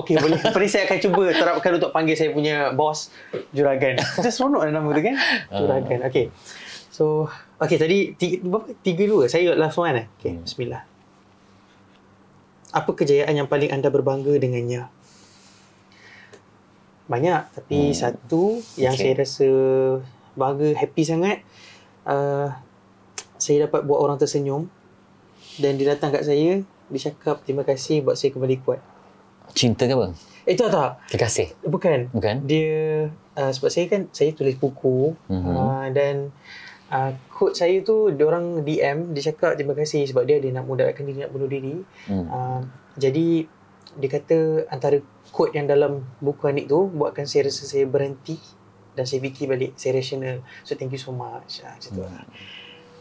Okey boleh. Pada saya akan cuba terapkan untuk panggil saya punya bos juragan. Just seronok lah nama tu kan. Juragan. Okey. So, okey tadi tiga, tiga dua. Saya last one eh. Okey, hmm. bismillah apa kejayaan yang paling anda berbangga dengannya? Banyak tapi hmm. satu yang okay. saya rasa bangga happy sangat uh, saya dapat buat orang tersenyum dan dia datang kat saya dia cakap terima kasih buat saya kembali kuat. Cinta ke apa? Eh tak tak. Terima kasih. Bukan. Bukan. Dia uh, sebab saya kan saya tulis buku mm-hmm. uh, dan uh, coach saya tu dia orang DM dia cakap terima kasih sebab dia ada nak mudahkan diri nak bunuh diri. Hmm. Uh, jadi dia kata antara quote yang dalam buku Anik tu buatkan saya rasa saya berhenti dan saya fikir balik saya rational. So thank you so much. Ah, macam tu. Hmm.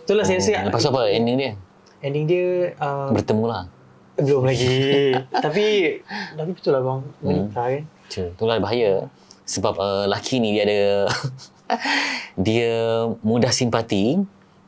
Itulah oh, saya rasa. Lepas apa ending dia? Ending dia uh, ah, bertemu lah. Belum lagi. tapi tapi betul lah bang. Menikah hmm. kan. Itulah bahaya. Sebab uh, lelaki ni dia ada dia mudah simpati,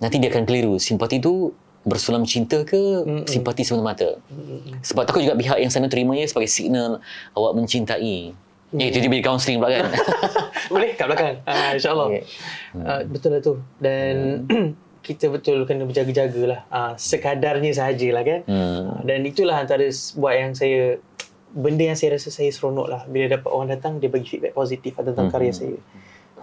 nanti dia akan keliru. Simpati itu bersulam cinta ke mm-hmm. simpati semata-mata? Mm-hmm. Sebab takut juga pihak yang sana ya sebagai signal awak mencintai. Mm-hmm. Eh, itu dia bagi counselling pula kan? Boleh, kat belakang. Uh, InsyaAllah. Okay. Uh, ah, hmm. betul lah tu. Dan mm. kita betul kena berjaga-jagalah. Uh, sekadarnya sahajalah kan? Mm. Uh, dan itulah antara buat yang saya benda yang saya rasa saya seronok lah bila dapat orang datang dia bagi feedback positif tentang mm-hmm. karya saya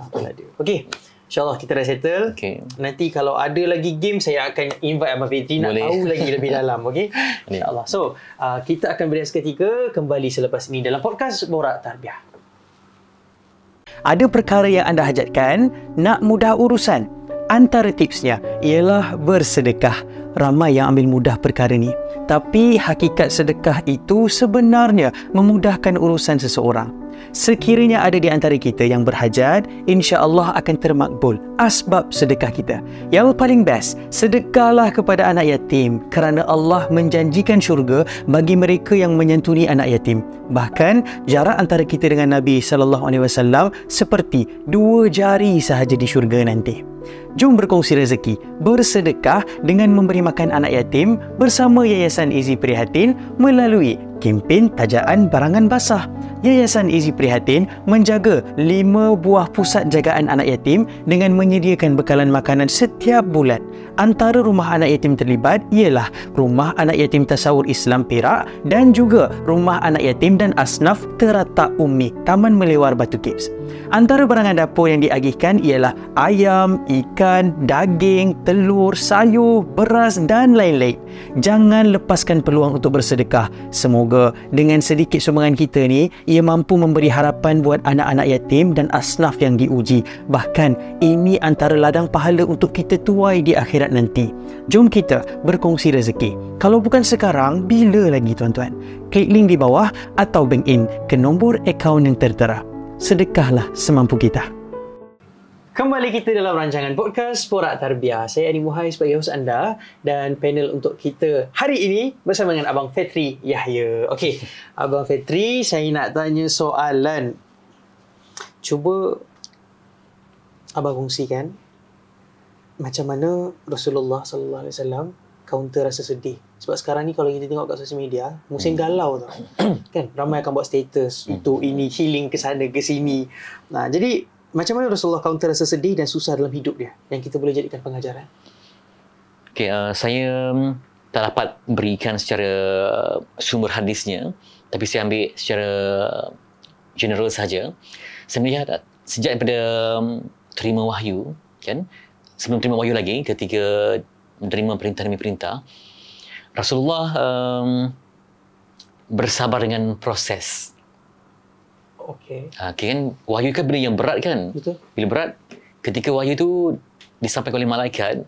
Kepala dia. Okay. InsyaAllah kita dah settle. Okay. Nanti kalau ada lagi game, saya akan invite Abang Fitri nak tahu lagi lebih dalam. Okay? InsyaAllah. So, uh, kita akan beri seketika kembali selepas ini dalam podcast Borak Tarbiah. Ada perkara yang anda hajatkan, nak mudah urusan? Antara tipsnya ialah bersedekah ramai yang ambil mudah perkara ni. Tapi hakikat sedekah itu sebenarnya memudahkan urusan seseorang. Sekiranya ada di antara kita yang berhajat, insya-Allah akan termakbul asbab sedekah kita. Yang paling best, sedekahlah kepada anak yatim kerana Allah menjanjikan syurga bagi mereka yang menyantuni anak yatim. Bahkan jarak antara kita dengan Nabi sallallahu alaihi wasallam seperti dua jari sahaja di syurga nanti. Jom berkongsi rezeki, bersedekah dengan memberi Pemberi Makan Anak Yatim bersama Yayasan Easy Prihatin melalui kempen tajaan barangan basah. Yayasan Easy Prihatin menjaga 5 buah pusat jagaan anak yatim dengan menyediakan bekalan makanan setiap bulan. Antara rumah anak yatim terlibat ialah Rumah Anak Yatim Tasawur Islam Perak dan juga Rumah Anak Yatim dan Asnaf terata Umi Taman Melewar Batu Kips. Antara barangan dapur yang diagihkan ialah ayam, ikan, daging, telur, sayur, beras dan lain-lain. Jangan lepaskan peluang untuk bersedekah. Semoga semoga dengan sedikit sumbangan kita ni ia mampu memberi harapan buat anak-anak yatim dan asnaf yang diuji bahkan ini antara ladang pahala untuk kita tuai di akhirat nanti jom kita berkongsi rezeki kalau bukan sekarang bila lagi tuan-tuan klik link di bawah atau bank in ke nombor akaun yang tertera sedekahlah semampu kita Kembali kita dalam rancangan podcast Porak Tarbiah. Saya Ani Muhai sebagai host anda dan panel untuk kita hari ini bersama dengan Abang Fetri Yahya. Okey, Abang Fetri, saya nak tanya soalan. Cuba Abang kongsikan macam mana Rasulullah sallallahu alaihi wasallam counter rasa sedih. Sebab sekarang ni kalau kita tengok kat sosial media, musim hmm. galau tau. kan? Ramai akan buat status itu hmm. ini healing ke sana ke sini. Nah, jadi macam mana Rasulullah kau terasa sedih dan susah dalam hidup dia yang kita boleh jadikan pengajaran? Okay, uh, saya mm, tak dapat berikan secara sumber hadisnya, tapi saya ambil secara general saja. Saya melihat uh, sejak daripada mm, terima wahyu, kan? sebelum terima wahyu lagi, ketika menerima perintah demi perintah, Rasulullah um, bersabar dengan proses. Okay. Ah, Okey kan, wahyu kan benda yang berat kan? Betul. Bila berat, ketika wahyu tu disampaikan oleh malaikat,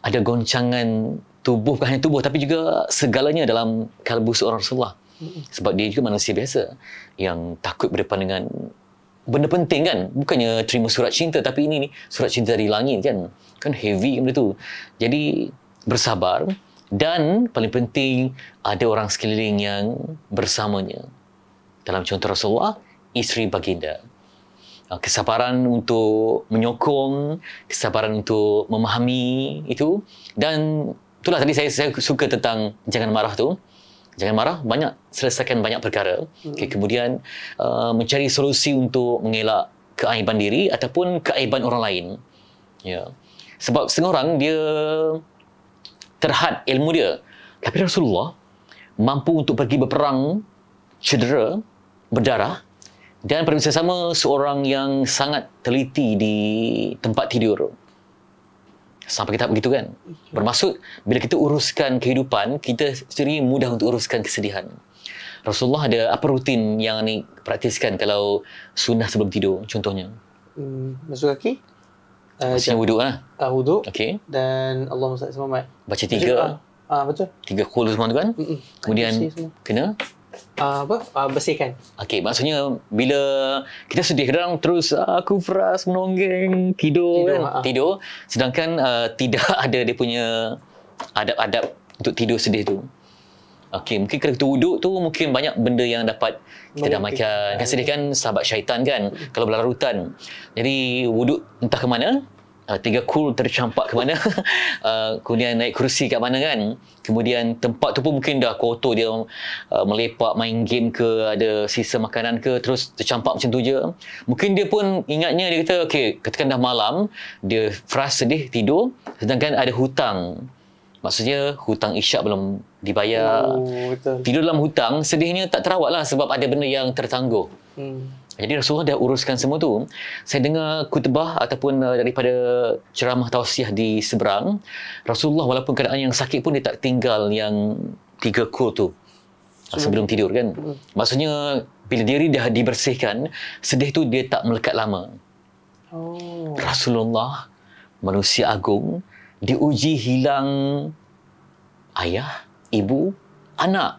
ada goncangan tubuh, bukan hanya tubuh, tapi juga segalanya dalam kalbu seorang Rasulullah. Sebab dia juga manusia biasa yang takut berdepan dengan benda penting kan? Bukannya terima surat cinta, tapi ini nih, surat cinta dari langit kan? Kan heavy benda tu. Jadi, bersabar dan paling penting ada orang sekeliling yang bersamanya. Dalam contoh Rasulullah, isteri baginda. Ha, kesabaran untuk menyokong, kesabaran untuk memahami itu. Dan itulah tadi saya, saya suka tentang jangan marah tu. Jangan marah, banyak selesaikan banyak perkara. Hmm. Okay, kemudian uh, mencari solusi untuk mengelak keaiban diri ataupun keaiban orang lain. Ya. Yeah. Sebab setengah orang dia terhad ilmu dia. Tapi Rasulullah mampu untuk pergi berperang cedera berdarah dan pada masa sama, seorang yang sangat teliti di tempat tidur. Sampai kita begitu kan? Bermaksud, bila kita uruskan kehidupan, kita sendiri mudah untuk uruskan kesedihan. Rasulullah ada apa rutin yang ni praktiskan kalau sunnah sebelum tidur contohnya? Hmm, masuk kaki. Uh, Masih wuduk lah. Uh, wuduk. Okay. Dan Allah SWT. Baca tiga. Ah, betul. Tiga kul semua tu kan? Mm-mm. Kemudian kena? Ah, apa uh, bersihkan. Okey, maksudnya bila kita sedih kadang terus uh, aku fras menonggeng tidur tidur, kan? uh. tidur sedangkan uh, tidak ada dia punya adab-adab untuk tidur sedih tu. Okey, mungkin kalau kita wuduk tu mungkin banyak benda yang dapat kita damaikan. Kan sedih kan sahabat syaitan kan hmm. kalau berlarutan. Jadi wuduk entah ke mana uh, tiga kul tercampak ke mana uh, kemudian naik kerusi ke mana kan kemudian tempat tu pun mungkin dah kotor dia uh, melepak main game ke ada sisa makanan ke terus tercampak macam tu je mungkin dia pun ingatnya dia kata okey ketika dah malam dia frust sedih tidur sedangkan ada hutang maksudnya hutang isyak belum dibayar oh, tidur dalam hutang sedihnya tak terawat lah sebab ada benda yang tertangguh hmm. Jadi Rasulullah dah uruskan semua tu. Saya dengar kutbah ataupun uh, daripada ceramah tausiah di seberang. Rasulullah walaupun keadaan yang sakit pun dia tak tinggal yang tiga kul tu. Sebelum, ah, hmm. sebelum tidur kan. Hmm. Maksudnya bila diri dah dibersihkan, sedih tu dia tak melekat lama. Oh. Rasulullah manusia agung diuji hilang ayah, ibu, anak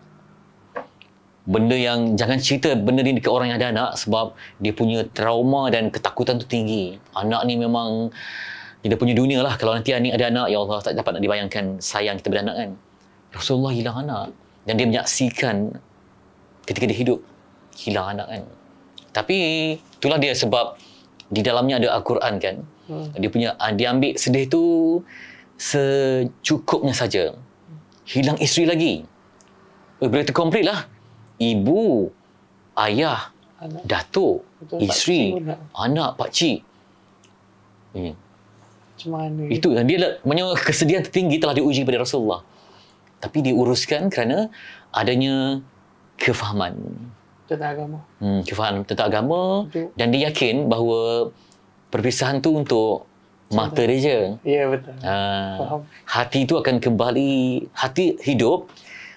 benda yang jangan cerita benda ni dekat orang yang ada anak sebab dia punya trauma dan ketakutan tu tinggi. Anak ni memang dia punya dunia lah. Kalau nanti Ani ada anak, ya Allah tak dapat nak dibayangkan sayang kita beranak kan. Rasulullah hilang anak dan dia menyaksikan ketika dia hidup hilang anak kan. Tapi itulah dia sebab di dalamnya ada Al-Quran kan. Hmm. Dia punya ah, dia ambil sedih tu secukupnya saja. Hilang isteri lagi. Eh, Berarti komplit lah ibu, ayah, anak. datuk, isteri, pakcik anak, pakcik. Hmm. Itu yang dia punya kesedihan tertinggi telah diuji pada Rasulullah. Tapi dia uruskan kerana adanya kefahaman. Tentang agama. Hmm, kefahaman tentang agama. Dan dia yakin bahawa perpisahan tu untuk mata dia je. Ya, betul. Ha, Hati itu akan kembali, hati hidup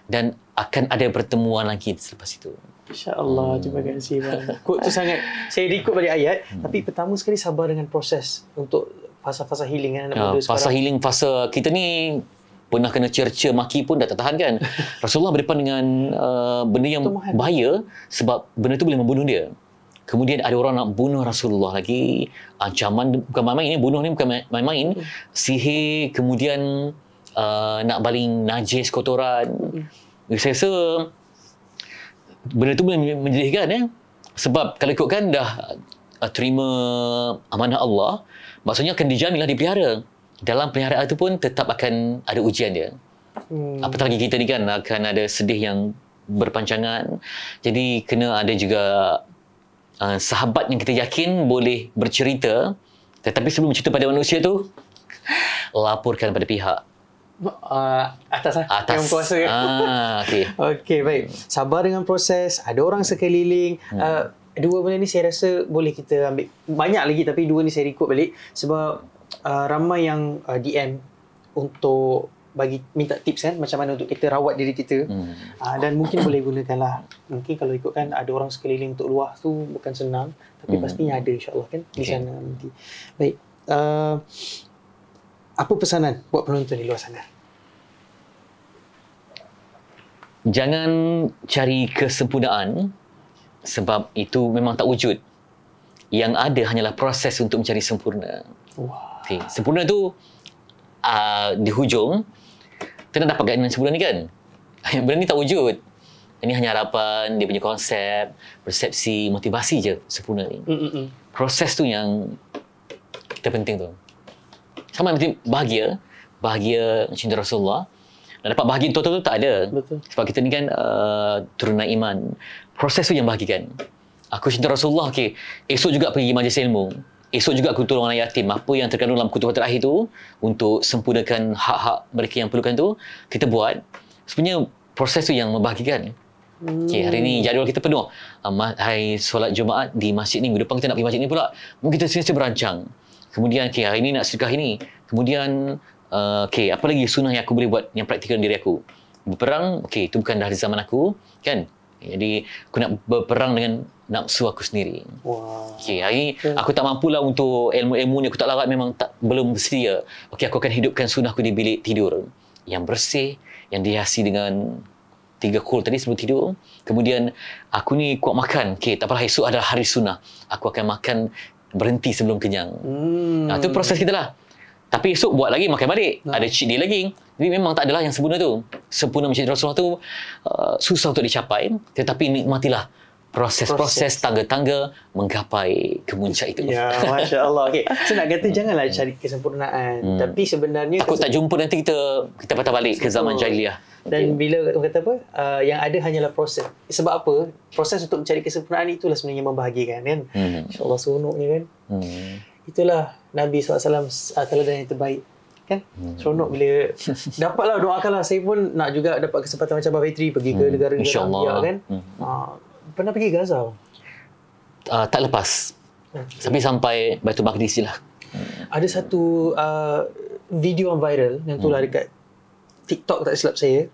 dan akan ada pertemuan lagi selepas itu. InsyaAllah, hmm. terima kasih bang. Kod tu sangat, saya ikut balik ayat. Hmm. Tapi pertama sekali sabar dengan proses untuk fasa-fasa healing kan. Ya, fasa sekarang. healing, fasa kita ni pernah kena cerca maki pun dah tak tahan kan. Rasulullah berdepan dengan uh, benda yang Tumahan. bahaya sebab benda tu boleh membunuh dia. Kemudian ada orang nak bunuh Rasulullah lagi. Ancaman bukan main-main. Bunuh ni bukan main-main. Hmm. Sihir, kemudian uh, nak baling najis kotoran. Hmm saya rasa benda tu menjelihkan ya. Sebab kalau ikutkan dah ah, terima amanah Allah, maksudnya akan dijaminlah dipelihara. Dalam peliharaan itu pun tetap akan ada ujian dia. Hmm. Apatah lagi kita ni kan akan ada sedih yang berpanjangan. Jadi kena ada juga uh, sahabat yang kita yakin boleh bercerita. Tetapi sebelum cerita pada manusia tu, laporkan pada pihak Ah, atas lah. Atas. Yang kuasa. Ah, okay. okay, baik. Sabar dengan proses. Ada orang sekeliling. Hmm. Uh, dua benda ni saya rasa boleh kita ambil. Banyak lagi tapi dua ni saya record balik. Sebab uh, ramai yang uh, DM untuk bagi minta tips kan macam mana untuk kita rawat diri kita hmm. aa, dan mungkin boleh gunakan lah mungkin kalau ikut kan ada orang sekeliling untuk luah tu bukan senang tapi hmm. pastinya ada insyaallah kan okay. di sana nanti baik uh, apa pesanan buat penonton di luar sana? Jangan cari kesempurnaan sebab itu memang tak wujud. Yang ada hanyalah proses untuk mencari sempurna. Wah. Okay. Sempurna tu uh, di hujung kita dapat dapatkan sempurna ni kan? Benda ni tak wujud. Ini hanya harapan, dia punya konsep, persepsi, motivasi je sempurna ni. Mm-mm. Proses tu yang terpenting penting tu. Mm. Sama macam penting bahagia. Bahagia cinta Rasulullah. Dan dapat bahagia untuk tu tuan tak ada. Betul. Sebab kita ni kan uh, turunan iman. Proses tu yang bahagikan. Aku cinta Rasulullah, okey. Esok juga pergi majlis ilmu. Esok juga aku tolong anak yatim. Apa yang terkandung dalam kutubah terakhir tu untuk sempurnakan hak-hak mereka yang perlukan tu, kita buat. Sebenarnya proses tu yang membahagikan. Hmm. Okey, hari ni jadual kita penuh. Uh, hari solat Jumaat di masjid ni. Minggu depan kita nak pergi masjid ni pula. Mungkin kita sini-sini berancang. Kemudian, okay, hari ini nak sedekah ini. Kemudian, uh, eh, okay, apa lagi sunnah yang aku boleh buat yang praktikal diri aku? Berperang, okay, itu bukan dah di zaman aku, kan? Jadi, aku nak berperang dengan nafsu aku sendiri. Wow. Okay, hari ini okay. aku tak mampu lah untuk ilmu-ilmu ni. Aku tak larat memang tak, belum bersedia. Okay, aku akan hidupkan aku di bilik tidur. Yang bersih, yang dihiasi dengan tiga kul tadi sebelum tidur. Kemudian, aku ni kuat makan. Okay, tak apalah, esok adalah hari sunnah. Aku akan makan berhenti sebelum kenyang. Hmm. Nah, ha, tu proses kita lah. Tapi esok buat lagi makan balik. Nah. Ha. Ada cheat day lagi. Jadi memang tak adalah yang sempurna tu. Sempurna macam Rasulullah tu uh, susah untuk dicapai. Tetapi nikmatilah proses-proses tangga-tangga menggapai kemuncak itu. Ya, Masya Allah. Okay. Saya nak kata janganlah hmm. cari kesempurnaan. Hmm. Tapi sebenarnya... Aku tak jumpa nanti kita kita patah balik ke zaman jahiliah. Dan okay. bila orang kata apa, uh, yang ada hanyalah proses. Sebab apa? Proses untuk mencari kesempurnaan itulah sebenarnya membahagikan. Kan? Hmm. Insya Allah seronoknya kan. Hmm. Itulah Nabi SAW uh, ah, teladan yang terbaik. Kan? Hmm. Seronok bila dapatlah doakanlah saya pun nak juga dapat kesempatan macam Abah Fitri pergi ke hmm. negara-negara hmm. kan? Hmm. Uh, pernah pergi Gaza? Uh, tak lepas. Okay. Hmm. Sampai sampai Batu Maqdis lah. Hmm. Ada satu uh, video yang viral yang tu lah hmm. dekat TikTok tak silap saya.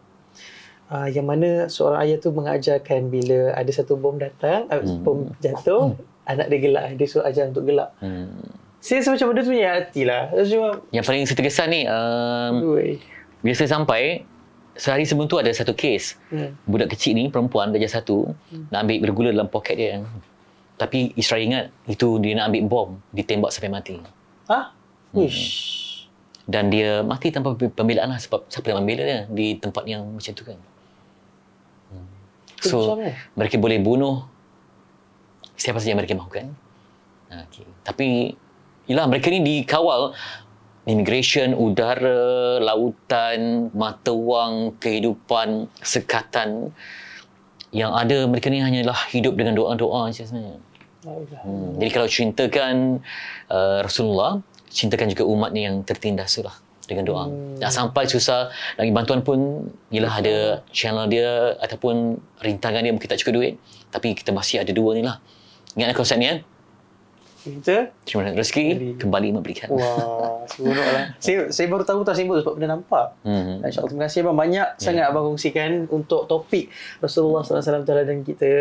Uh, yang mana seorang ayah tu mengajarkan bila ada satu bom datang, uh, bom jatuh, hmm. anak dia gelak. Dia suruh ajar untuk gelak. Hmm. Saya rasa macam benda tu punya hati lah. Yang paling saya terkesan ni, um, bila sampai, sehari sebelum tu ada satu kes. Hmm. Budak kecil ni, perempuan, darjah satu, hmm. nak ambil gula dalam poket dia. Tapi Israel ingat itu dia nak ambil bom, ditembak sampai mati. Ha? Hmm. Ish. Dan dia mati tanpa pembelaan lah sebab siapa yang membela dia di tempat yang macam tu kan. Hmm. So, Kenapa? Eh. mereka boleh bunuh siapa saja yang mereka mahukan. Ha, okay. Tapi, ialah mereka ni dikawal immigration, udara, lautan, mata wang, kehidupan, sekatan yang ada mereka ni hanyalah hidup dengan doa-doa saja sebenarnya. Hmm. Jadi kalau cintakan uh, Rasulullah, cintakan juga umat ni yang tertindas lah dengan doa. Hmm. Dah sampai susah lagi bantuan pun ialah ada channel dia ataupun rintangan dia mungkin tak cukup duit tapi kita masih ada dua ni lah. Ingatlah konsep ni kan. Eh? rezeki kita. Terima kasih rezeki dari... kembali memberikan. Wah, seronoklah. saya saya baru tahu tak simbol sebab pernah nampak. Mm -hmm. insya terima kasih abang banyak yeah. sangat abang kongsikan untuk topik Rasulullah Sallallahu alaihi wasallam kita.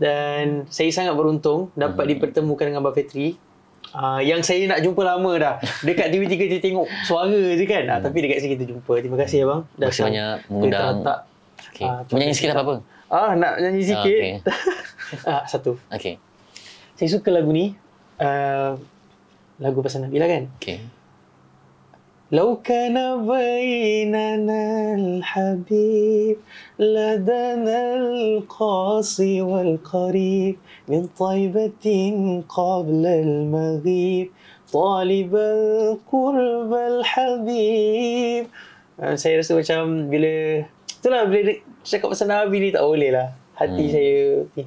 Dan saya sangat beruntung dapat mm -hmm. dipertemukan dengan abang Fitri. Uh, yang saya nak jumpa lama dah. Dekat TV3 dia tengok suara je kan. Ah, hmm. Uh, tapi dekat sini kita jumpa. Terima kasih abang. Dah Terima kasih banyak mengundang. tak, okay. Uh, ah, Mau nyanyi sikit lah, apa-apa? Ah, nak nyanyi sikit. Ah, okay. uh, satu. Okay. Saya suka lagu ni. Uh, lagu pasal Nabi lah kan. Okay. Lau kana bainana al-habib Ladana al-qasi wal-qarib Min taibatin qabla al-maghib Taliba al-qurba al-habib ah, Saya rasa macam bila Itulah bila cakap pasal Nabi ni tak boleh lah Hati hmm. saya okay.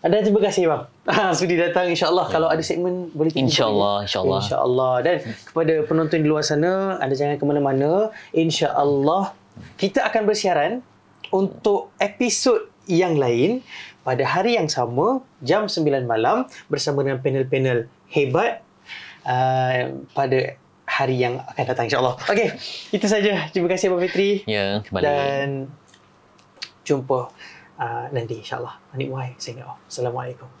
Ada terima kasih bang. Ah, sudi datang insyaallah ya. kalau ada segmen boleh kita insyaallah insyaallah. Insyaallah dan hmm. kepada penonton di luar sana anda jangan ke mana-mana insyaallah kita akan bersiaran untuk episod yang lain pada hari yang sama jam 9 malam bersama dengan panel-panel hebat uh, pada hari yang akan datang insyaallah. Okey, itu saja. Terima kasih Abang Fitri. Ya, kembali. Dan jumpa Ah, nanti insyaAllah. Anik wai sehingga ingat. Oh, Assalamualaikum.